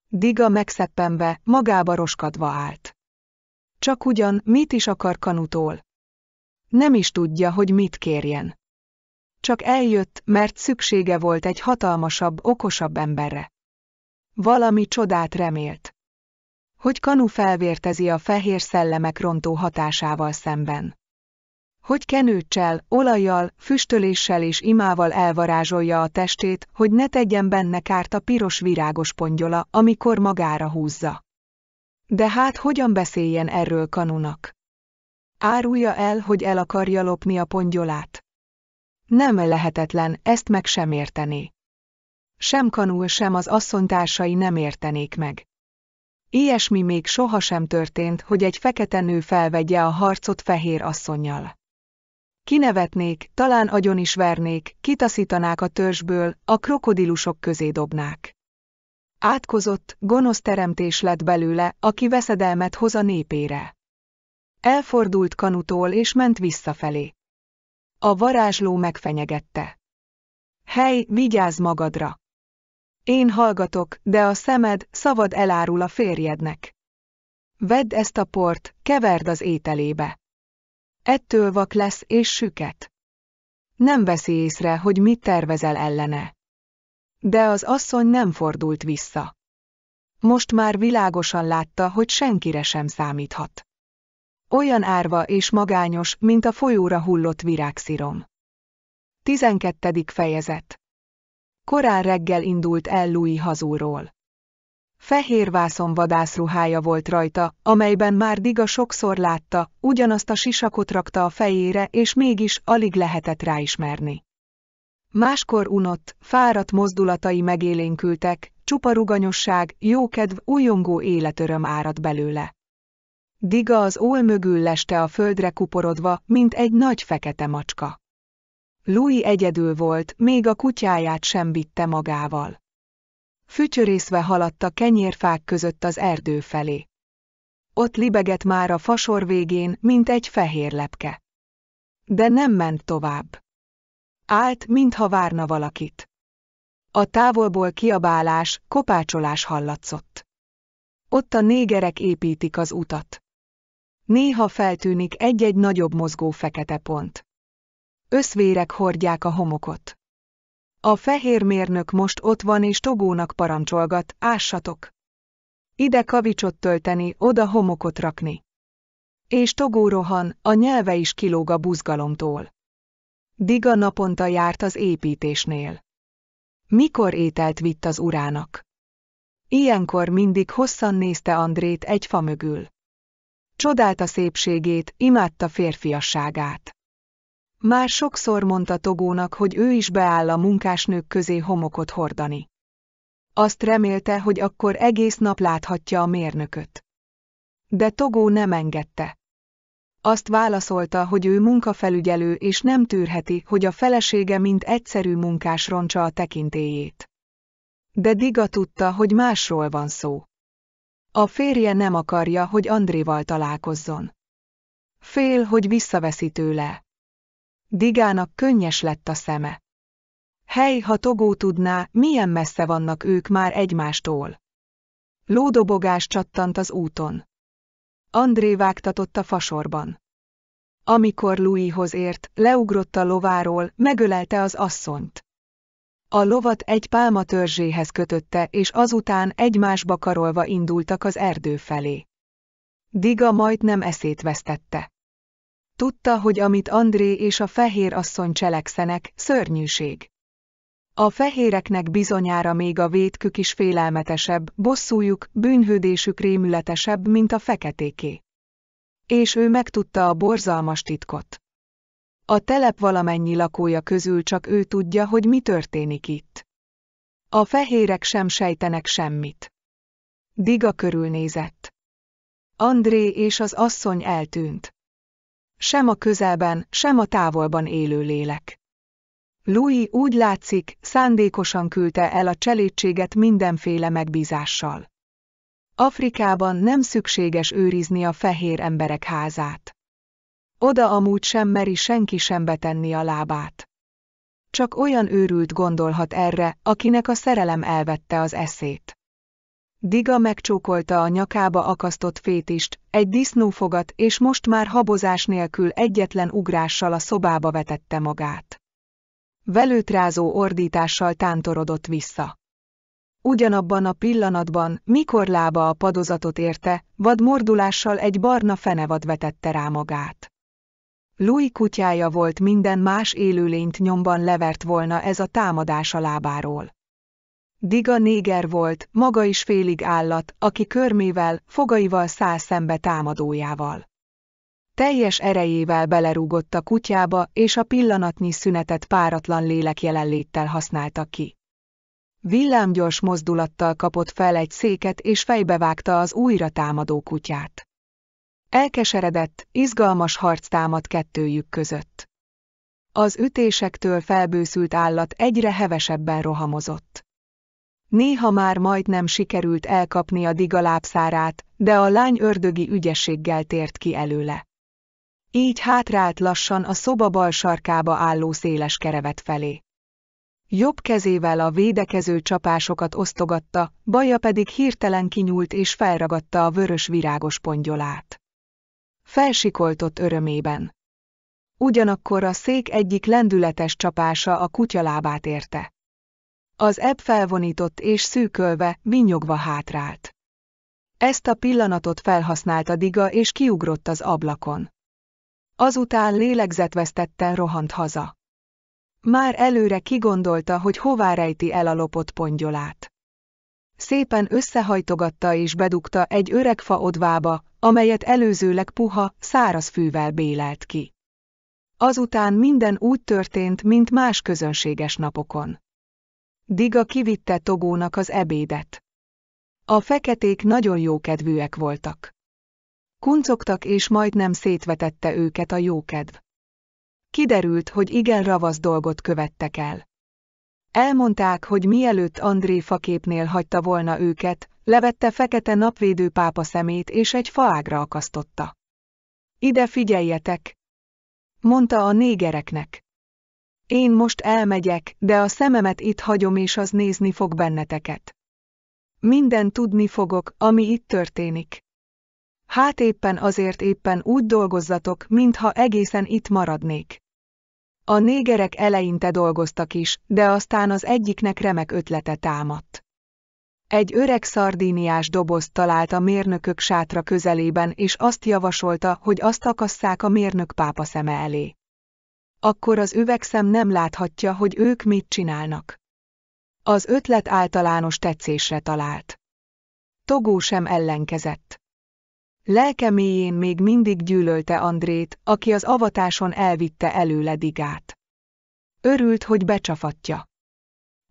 Diga megszeppenve, magába roskadva állt. Csak ugyan, mit is akar kanutól? Nem is tudja, hogy mit kérjen. Csak eljött, mert szüksége volt egy hatalmasabb, okosabb emberre. Valami csodát remélt. Hogy kanu felvértezi a fehér szellemek rontó hatásával szemben hogy kenőccsel, olajjal, füstöléssel és imával elvarázsolja a testét, hogy ne tegyen benne kárt a piros virágos pongyola, amikor magára húzza. De hát hogyan beszéljen erről kanunak? Árulja el, hogy el akarja lopni a pongyolát. Nem lehetetlen, ezt meg sem értené. Sem kanul, sem az asszonytársai nem értenék meg. Ilyesmi még sohasem történt, hogy egy fekete nő felvegye a harcot fehér asszonnyal. Kinevetnék, talán agyon is vernék, kitaszítanák a törzsből, a krokodilusok közé dobnák. Átkozott, gonosz teremtés lett belőle, aki veszedelmet hoz a népére. Elfordult kanutól és ment visszafelé. A varázsló megfenyegette. Hely, vigyázz magadra! Én hallgatok, de a szemed, szavad elárul a férjednek. Vedd ezt a port, keverd az ételébe. Ettől vak lesz és süket. Nem veszi észre, hogy mit tervezel ellene. De az asszony nem fordult vissza. Most már világosan látta, hogy senkire sem számíthat. Olyan árva és magányos, mint a folyóra hullott virágszirom. 12. fejezet Korán reggel indult el Louis hazúról. Fehér vászon vadászruhája volt rajta, amelyben már Diga sokszor látta, ugyanazt a sisakot rakta a fejére, és mégis alig lehetett ráismerni. Máskor unott, fáradt mozdulatai megélénkültek, csupa ruganyosság, jókedv, újongó életöröm árad belőle. Diga az ól mögül leste a földre kuporodva, mint egy nagy fekete macska. Louis egyedül volt, még a kutyáját sem vitte magával. Fücsörészve haladt a kenyérfák között az erdő felé. Ott libegett már a fasor végén, mint egy fehér lepke. De nem ment tovább. Állt, mintha várna valakit. A távolból kiabálás, kopácsolás hallatszott. Ott a négerek építik az utat. Néha feltűnik egy-egy nagyobb mozgó fekete pont. Összvérek hordják a homokot. A fehér mérnök most ott van és Togónak parancsolgat, ássatok! Ide kavicsot tölteni, oda homokot rakni. És Togó rohan, a nyelve is kilóg a buzgalomtól. Diga naponta járt az építésnél. Mikor ételt vitt az urának? Ilyenkor mindig hosszan nézte Andrét egy fa mögül. Csodálta szépségét, imádta férfiasságát. Már sokszor mondta Togónak, hogy ő is beáll a munkásnők közé homokot hordani. Azt remélte, hogy akkor egész nap láthatja a mérnököt. De Togó nem engedte. Azt válaszolta, hogy ő munkafelügyelő és nem tűrheti, hogy a felesége mint egyszerű munkás roncsa a tekintélyét. De Diga tudta, hogy másról van szó. A férje nem akarja, hogy Andréval találkozzon. Fél, hogy visszaveszi tőle. Digának könnyes lett a szeme. Hely, ha Togó tudná, milyen messze vannak ők már egymástól. Lódobogás csattant az úton. André vágtatott a fasorban. Amikor Louishoz ért, leugrott a lováról, megölelte az asszonyt. A lovat egy pálma törzséhez kötötte, és azután egymásba karolva indultak az erdő felé. Diga majdnem eszét vesztette. Tudta, hogy amit André és a fehér asszony cselekszenek, szörnyűség. A fehéreknek bizonyára még a vétkük is félelmetesebb, bosszújuk, bűnhődésük rémületesebb, mint a feketéké. És ő megtudta a borzalmas titkot. A telep valamennyi lakója közül csak ő tudja, hogy mi történik itt. A fehérek sem sejtenek semmit. Diga körülnézett. André és az asszony eltűnt sem a közelben, sem a távolban élő lélek. Louis úgy látszik, szándékosan küldte el a cselédséget mindenféle megbízással. Afrikában nem szükséges őrizni a fehér emberek házát. Oda amúgy sem meri senki sem betenni a lábát. Csak olyan őrült gondolhat erre, akinek a szerelem elvette az eszét. Diga megcsókolta a nyakába akasztott fétist, egy disznófogat, és most már habozás nélkül egyetlen ugrással a szobába vetette magát. Velőtrázó ordítással tántorodott vissza. Ugyanabban a pillanatban, mikor lába a padozatot érte, vad mordulással egy barna fenevad vetette rá magát. Louis kutyája volt minden más élőlényt nyomban levert volna ez a támadás a lábáról. Diga néger volt, maga is félig állat, aki körmével, fogaival száll szembe támadójával. Teljes erejével belerúgott a kutyába, és a pillanatnyi szünetet páratlan lélek jelenléttel használta ki. Villámgyors mozdulattal kapott fel egy széket, és fejbevágta az újra támadó kutyát. Elkeseredett, izgalmas harc támad kettőjük között. Az ütésektől felbőszült állat egyre hevesebben rohamozott. Néha már majdnem sikerült elkapni a diga lábszárát, de a lány ördögi ügyességgel tért ki előle. Így hátrált lassan a szoba bal sarkába álló széles kerevet felé. Jobb kezével a védekező csapásokat osztogatta, baja pedig hirtelen kinyúlt és felragadta a vörös virágos pongyolát. Felsikoltott örömében. Ugyanakkor a szék egyik lendületes csapása a kutyalábát érte. Az ebb felvonított és szűkölve, vinyogva hátrált. Ezt a pillanatot felhasználta Diga és kiugrott az ablakon. Azután lélegzetvesztetten rohant haza. Már előre kigondolta, hogy hová rejti el a lopott pongyolát. Szépen összehajtogatta és bedugta egy öreg fa odvába, amelyet előzőleg puha, száraz fűvel bélelt ki. Azután minden úgy történt, mint más közönséges napokon. Diga kivitte Togónak az ebédet. A feketék nagyon jókedvűek voltak. Kuncogtak és majdnem szétvetette őket a jókedv. Kiderült, hogy igen ravasz dolgot követtek el. Elmondták, hogy mielőtt André faképnél hagyta volna őket, levette fekete napvédő pápa szemét és egy faágra akasztotta. Ide figyeljetek! mondta a négereknek. Én most elmegyek, de a szememet itt hagyom és az nézni fog benneteket. Minden tudni fogok, ami itt történik. Hát éppen azért éppen úgy dolgozzatok, mintha egészen itt maradnék. A négerek eleinte dolgoztak is, de aztán az egyiknek remek ötlete támadt. Egy öreg szardíniás dobozt talált a mérnökök sátra közelében, és azt javasolta, hogy azt akasszák a mérnök pápa szeme elé akkor az üvegszem nem láthatja, hogy ők mit csinálnak. Az ötlet általános tetszésre talált. Togó sem ellenkezett. Lelke mélyén még mindig gyűlölte Andrét, aki az avatáson elvitte előle digát. Örült, hogy becsafatja.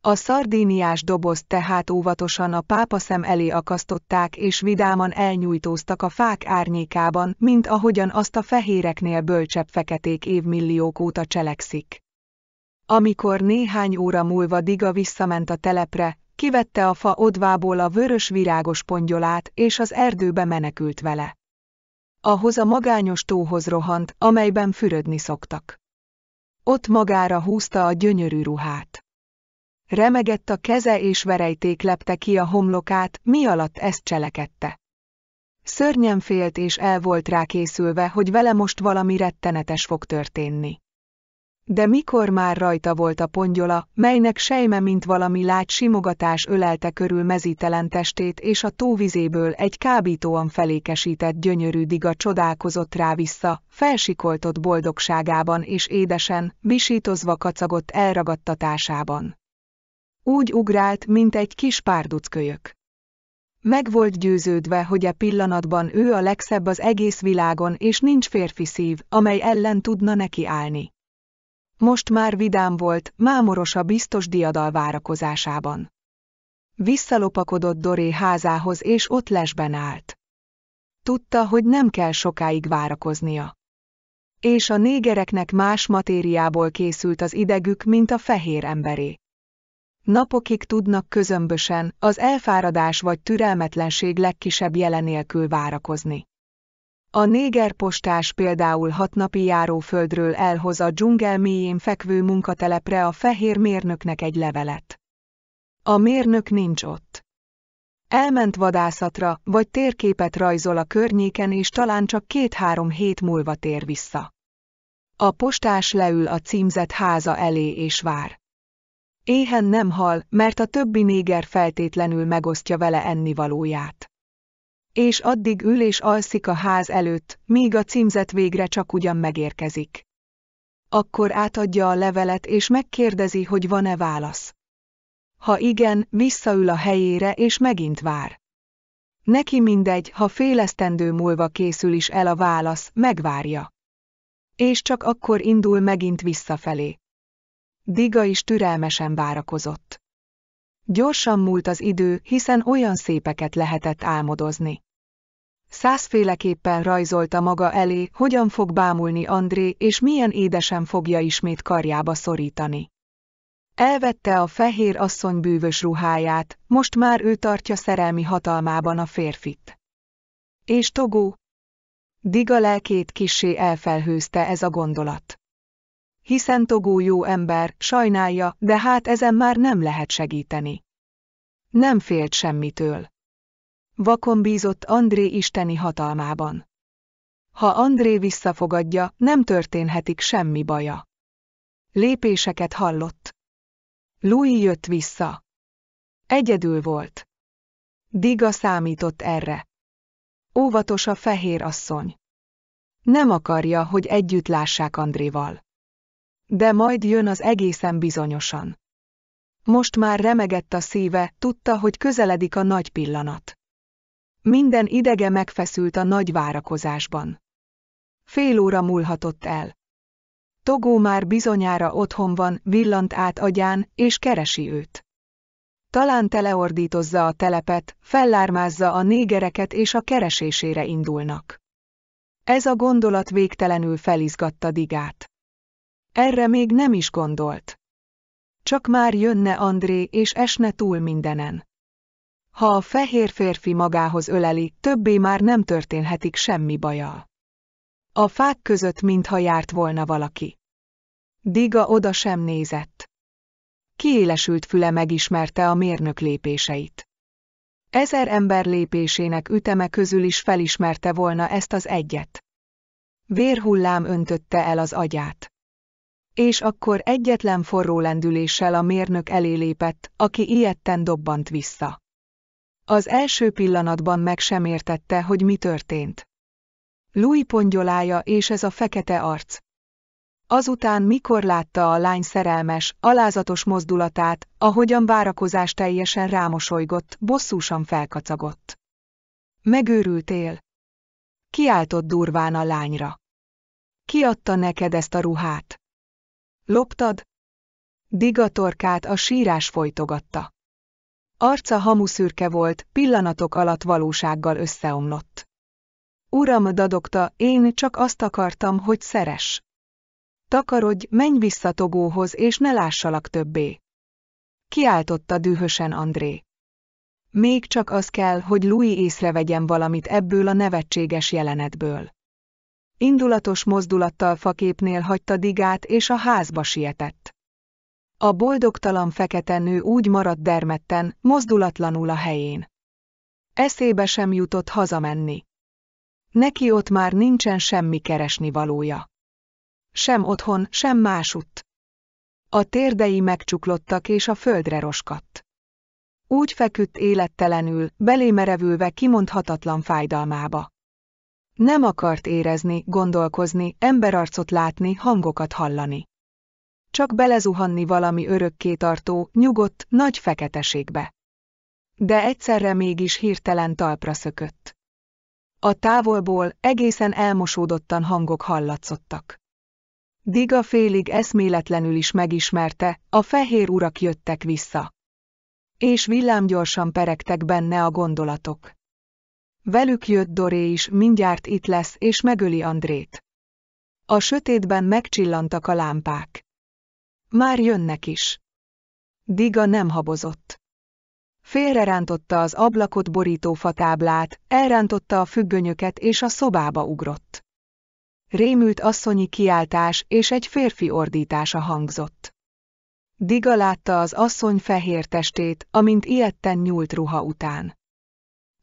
A szardíniás dobozt tehát óvatosan a pápa szem elé akasztották és vidáman elnyújtóztak a fák árnyékában, mint ahogyan azt a fehéreknél bölcsebb feketék évmilliók óta cselekszik. Amikor néhány óra múlva Diga visszament a telepre, kivette a fa odvából a vörös virágos pongyolát és az erdőbe menekült vele. Ahhoz a magányos tóhoz rohant, amelyben fürödni szoktak. Ott magára húzta a gyönyörű ruhát remegett a keze és verejték lepte ki a homlokát, mi alatt ezt cselekedte. Szörnyen félt és el volt rá készülve, hogy vele most valami rettenetes fog történni. De mikor már rajta volt a pongyola, melynek sejme mint valami lágy simogatás ölelte körül mezítelen testét és a tóvizéből egy kábítóan felékesített gyönyörű diga csodálkozott rá vissza, felsikoltott boldogságában és édesen, visítozva kacagott elragadtatásában. Úgy ugrált, mint egy kis párduckölyök. Meg volt győződve, hogy a e pillanatban ő a legszebb az egész világon, és nincs férfi szív, amely ellen tudna neki állni. Most már vidám volt, mámoros a biztos diadal várakozásában. Visszalopakodott Doré házához, és ott lesben állt. Tudta, hogy nem kell sokáig várakoznia. És a négereknek más matériából készült az idegük, mint a fehér emberé. Napokig tudnak közömbösen, az elfáradás vagy türelmetlenség legkisebb jelenélkül várakozni. A néger postás például hat napi járóföldről elhoz a dzsungel mélyén fekvő munkatelepre a fehér mérnöknek egy levelet. A mérnök nincs ott. Elment vadászatra, vagy térképet rajzol a környéken és talán csak két-három hét múlva tér vissza. A postás leül a címzett háza elé és vár. Éhen nem hal, mert a többi néger feltétlenül megosztja vele ennivalóját. És addig ül és alszik a ház előtt, míg a címzet végre csak ugyan megérkezik. Akkor átadja a levelet és megkérdezi, hogy van-e válasz. Ha igen, visszaül a helyére és megint vár. Neki mindegy, ha félesztendő múlva készül is el a válasz, megvárja. És csak akkor indul megint visszafelé. Diga is türelmesen várakozott. Gyorsan múlt az idő, hiszen olyan szépeket lehetett álmodozni. Százféleképpen rajzolta maga elé, hogyan fog bámulni André, és milyen édesen fogja ismét karjába szorítani. Elvette a fehér asszony bűvös ruháját, most már ő tartja szerelmi hatalmában a férfit. És Togó? Diga lelkét kissé elfelhőzte ez a gondolat hiszen Togó jó ember, sajnálja, de hát ezen már nem lehet segíteni. Nem félt semmitől. Vakon bízott André isteni hatalmában. Ha André visszafogadja, nem történhetik semmi baja. Lépéseket hallott. Louis jött vissza. Egyedül volt. Diga számított erre. Óvatos a fehér asszony. Nem akarja, hogy együtt lássák Andréval. De majd jön az egészen bizonyosan. Most már remegett a szíve, tudta, hogy közeledik a nagy pillanat. Minden idege megfeszült a nagy várakozásban. Fél óra múlhatott el. Togó már bizonyára otthon van, villant át agyán, és keresi őt. Talán teleordítozza a telepet, fellármázza a négereket és a keresésére indulnak. Ez a gondolat végtelenül felizgatta Digát. Erre még nem is gondolt. Csak már jönne André és esne túl mindenen. Ha a fehér férfi magához öleli, többé már nem történhetik semmi baja. A fák között mintha járt volna valaki. Diga oda sem nézett. Kiélesült füle megismerte a mérnök lépéseit. Ezer ember lépésének üteme közül is felismerte volna ezt az egyet. Vérhullám öntötte el az agyát és akkor egyetlen forró lendüléssel a mérnök elé lépett, aki ilyetten dobbant vissza. Az első pillanatban meg sem értette, hogy mi történt. Louis pongyolája és ez a fekete arc. Azután mikor látta a lány szerelmes, alázatos mozdulatát, ahogyan várakozás teljesen rámosolygott, bosszúsan felkacagott. Megőrültél. Kiáltott durván a lányra. Ki adta neked ezt a ruhát? Loptad? Digatorkát a sírás folytogatta. Arca hamuszürke volt, pillanatok alatt valósággal összeomlott. Uram, dadogta, én csak azt akartam, hogy szeres. Takarodj, menj vissza Togóhoz, és ne lássalak többé. Kiáltotta dühösen André. Még csak az kell, hogy Louis észrevegyen valamit ebből a nevetséges jelenetből. Indulatos mozdulattal faképnél hagyta digát és a házba sietett. A boldogtalan fekete nő úgy maradt dermedten, mozdulatlanul a helyén. Eszébe sem jutott hazamenni. Neki ott már nincsen semmi keresni valója. Sem otthon, sem másutt. A térdei megcsuklottak és a földre roskadt. Úgy feküdt élettelenül, belémerevülve kimondhatatlan fájdalmába. Nem akart érezni, gondolkozni, emberarcot látni, hangokat hallani. Csak belezuhanni valami örökké tartó nyugodt, nagy feketeségbe. De egyszerre mégis hirtelen talpra szökött. A távolból egészen elmosódottan hangok hallatszottak. Diga félig eszméletlenül is megismerte, a fehér urak jöttek vissza. És villámgyorsan peregtek benne a gondolatok. Velük jött Doré is, mindjárt itt lesz, és megöli Andrét. A sötétben megcsillantak a lámpák. Már jönnek is. Diga nem habozott. Félrerántotta az ablakot borító fatáblát, elrántotta a függönyöket és a szobába ugrott. Rémült asszonyi kiáltás és egy férfi ordítása hangzott. Diga látta az asszony fehér testét, amint ilyetten nyúlt ruha után.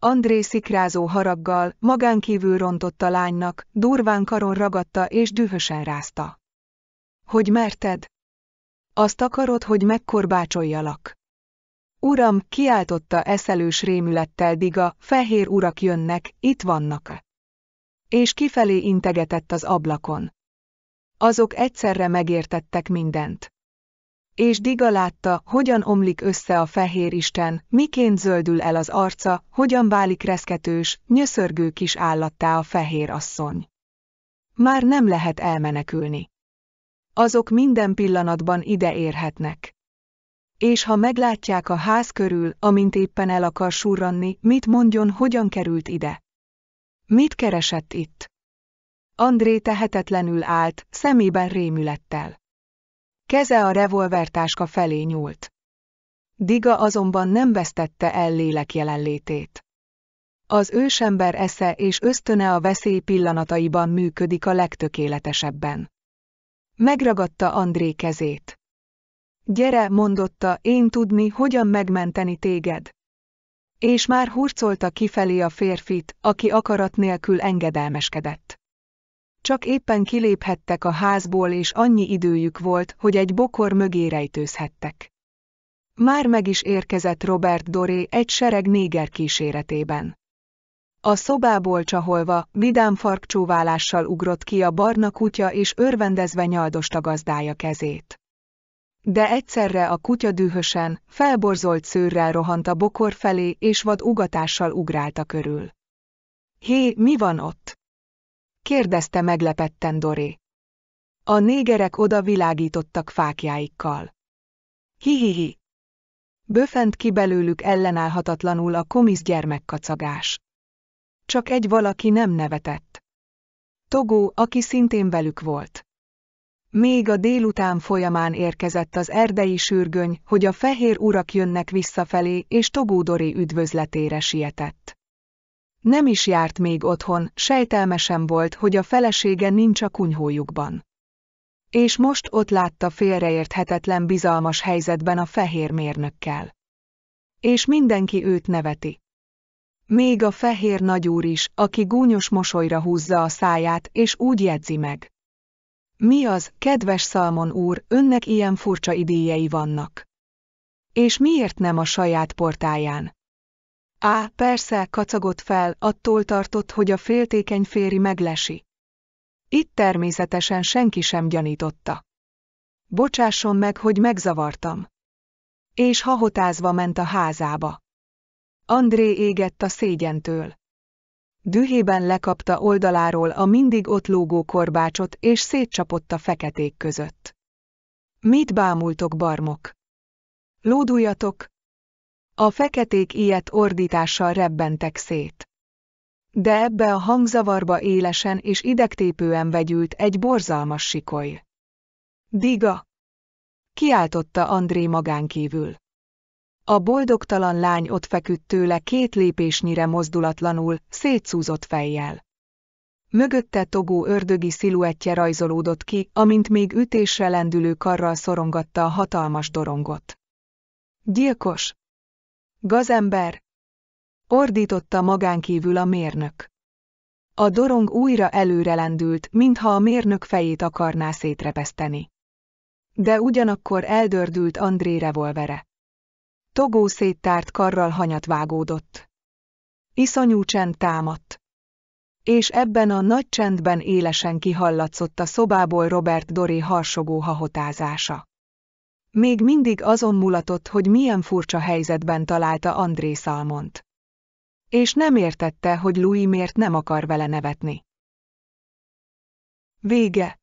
André szikrázó haraggal, magánkívül rontott a lánynak, durván karon ragadta és dühösen rázta. Hogy merted? Azt akarod, hogy megkorbácsoljalak. Uram, kiáltotta eszelős rémülettel Diga, fehér urak jönnek, itt vannak. És kifelé integetett az ablakon. Azok egyszerre megértettek mindent és Diga látta, hogyan omlik össze a fehér isten, miként zöldül el az arca, hogyan válik reszketős, nyöszörgő kis állattá a fehér asszony. Már nem lehet elmenekülni. Azok minden pillanatban ide érhetnek. És ha meglátják a ház körül, amint éppen el akar surranni, mit mondjon, hogyan került ide? Mit keresett itt? André tehetetlenül állt, szemében rémülettel. Keze a revolvertáska felé nyúlt. Diga azonban nem vesztette el lélek jelenlétét. Az ősember esze és ösztöne a veszély pillanataiban működik a legtökéletesebben. Megragadta André kezét. Gyere, mondotta, én tudni, hogyan megmenteni téged. És már hurcolta kifelé a férfit, aki akarat nélkül engedelmeskedett. Csak éppen kiléphettek a házból és annyi időjük volt, hogy egy bokor mögé rejtőzhettek. Már meg is érkezett Robert Doré egy sereg néger kíséretében. A szobából csaholva, vidám farkcsóválással ugrott ki a barna kutya és örvendezve nyaldosta gazdája kezét. De egyszerre a kutya dühösen, felborzolt szőrrel rohant a bokor felé és vad ugatással ugrálta körül. Hé, mi van ott? kérdezte meglepetten Doré. A négerek oda világítottak fákjáikkal. Hihihi. Böfent ki belőlük ellenállhatatlanul a komisz gyermekkacagás. Csak egy valaki nem nevetett. Togó, aki szintén velük volt. Még a délután folyamán érkezett az erdei sürgöny, hogy a fehér urak jönnek visszafelé, és Doré üdvözletére sietett. Nem is járt még otthon, sejtelmesen volt, hogy a felesége nincs a kunyhójukban. És most ott látta félreérthetetlen bizalmas helyzetben a fehér mérnökkel. És mindenki őt neveti. Még a fehér nagyúr is, aki gúnyos mosolyra húzza a száját, és úgy jegyzi meg. Mi az, kedves Szalmon úr, önnek ilyen furcsa idéjei vannak? És miért nem a saját portáján? Á, persze, kacagott fel, attól tartott, hogy a féltékeny féri meglesi. Itt természetesen senki sem gyanította. Bocsásson meg, hogy megzavartam. És hahotázva ment a házába. André égett a szégyentől. Dühében lekapta oldaláról a mindig ott lógó korbácsot és szétcsapott a feketék között. Mit bámultok, barmok? Lóduljatok, a feketék ilyet ordítással rebbentek szét. De ebbe a hangzavarba élesen és idegtépően vegyült egy borzalmas sikoly. Diga! Kiáltotta André magánkívül. A boldogtalan lány ott feküdt tőle két lépésnyire mozdulatlanul, szétszúzott fejjel. Mögötte togó ördögi sziluettje rajzolódott ki, amint még ütésre lendülő karral szorongatta a hatalmas dorongot. Gyilkos! Gazember! Ordította magánkívül a mérnök. A dorong újra előrelendült, mintha a mérnök fejét akarná szétrepeszteni. De ugyanakkor eldördült André revolvere. Togó széttárt karral hanyat vágódott. Iszonyú csend támadt. És ebben a nagy csendben élesen kihallatszott a szobából Robert Doré harsogó hahotázása. Még mindig azon mulatott, hogy milyen furcsa helyzetben találta André Salmont. És nem értette, hogy Louis miért nem akar vele nevetni. Vége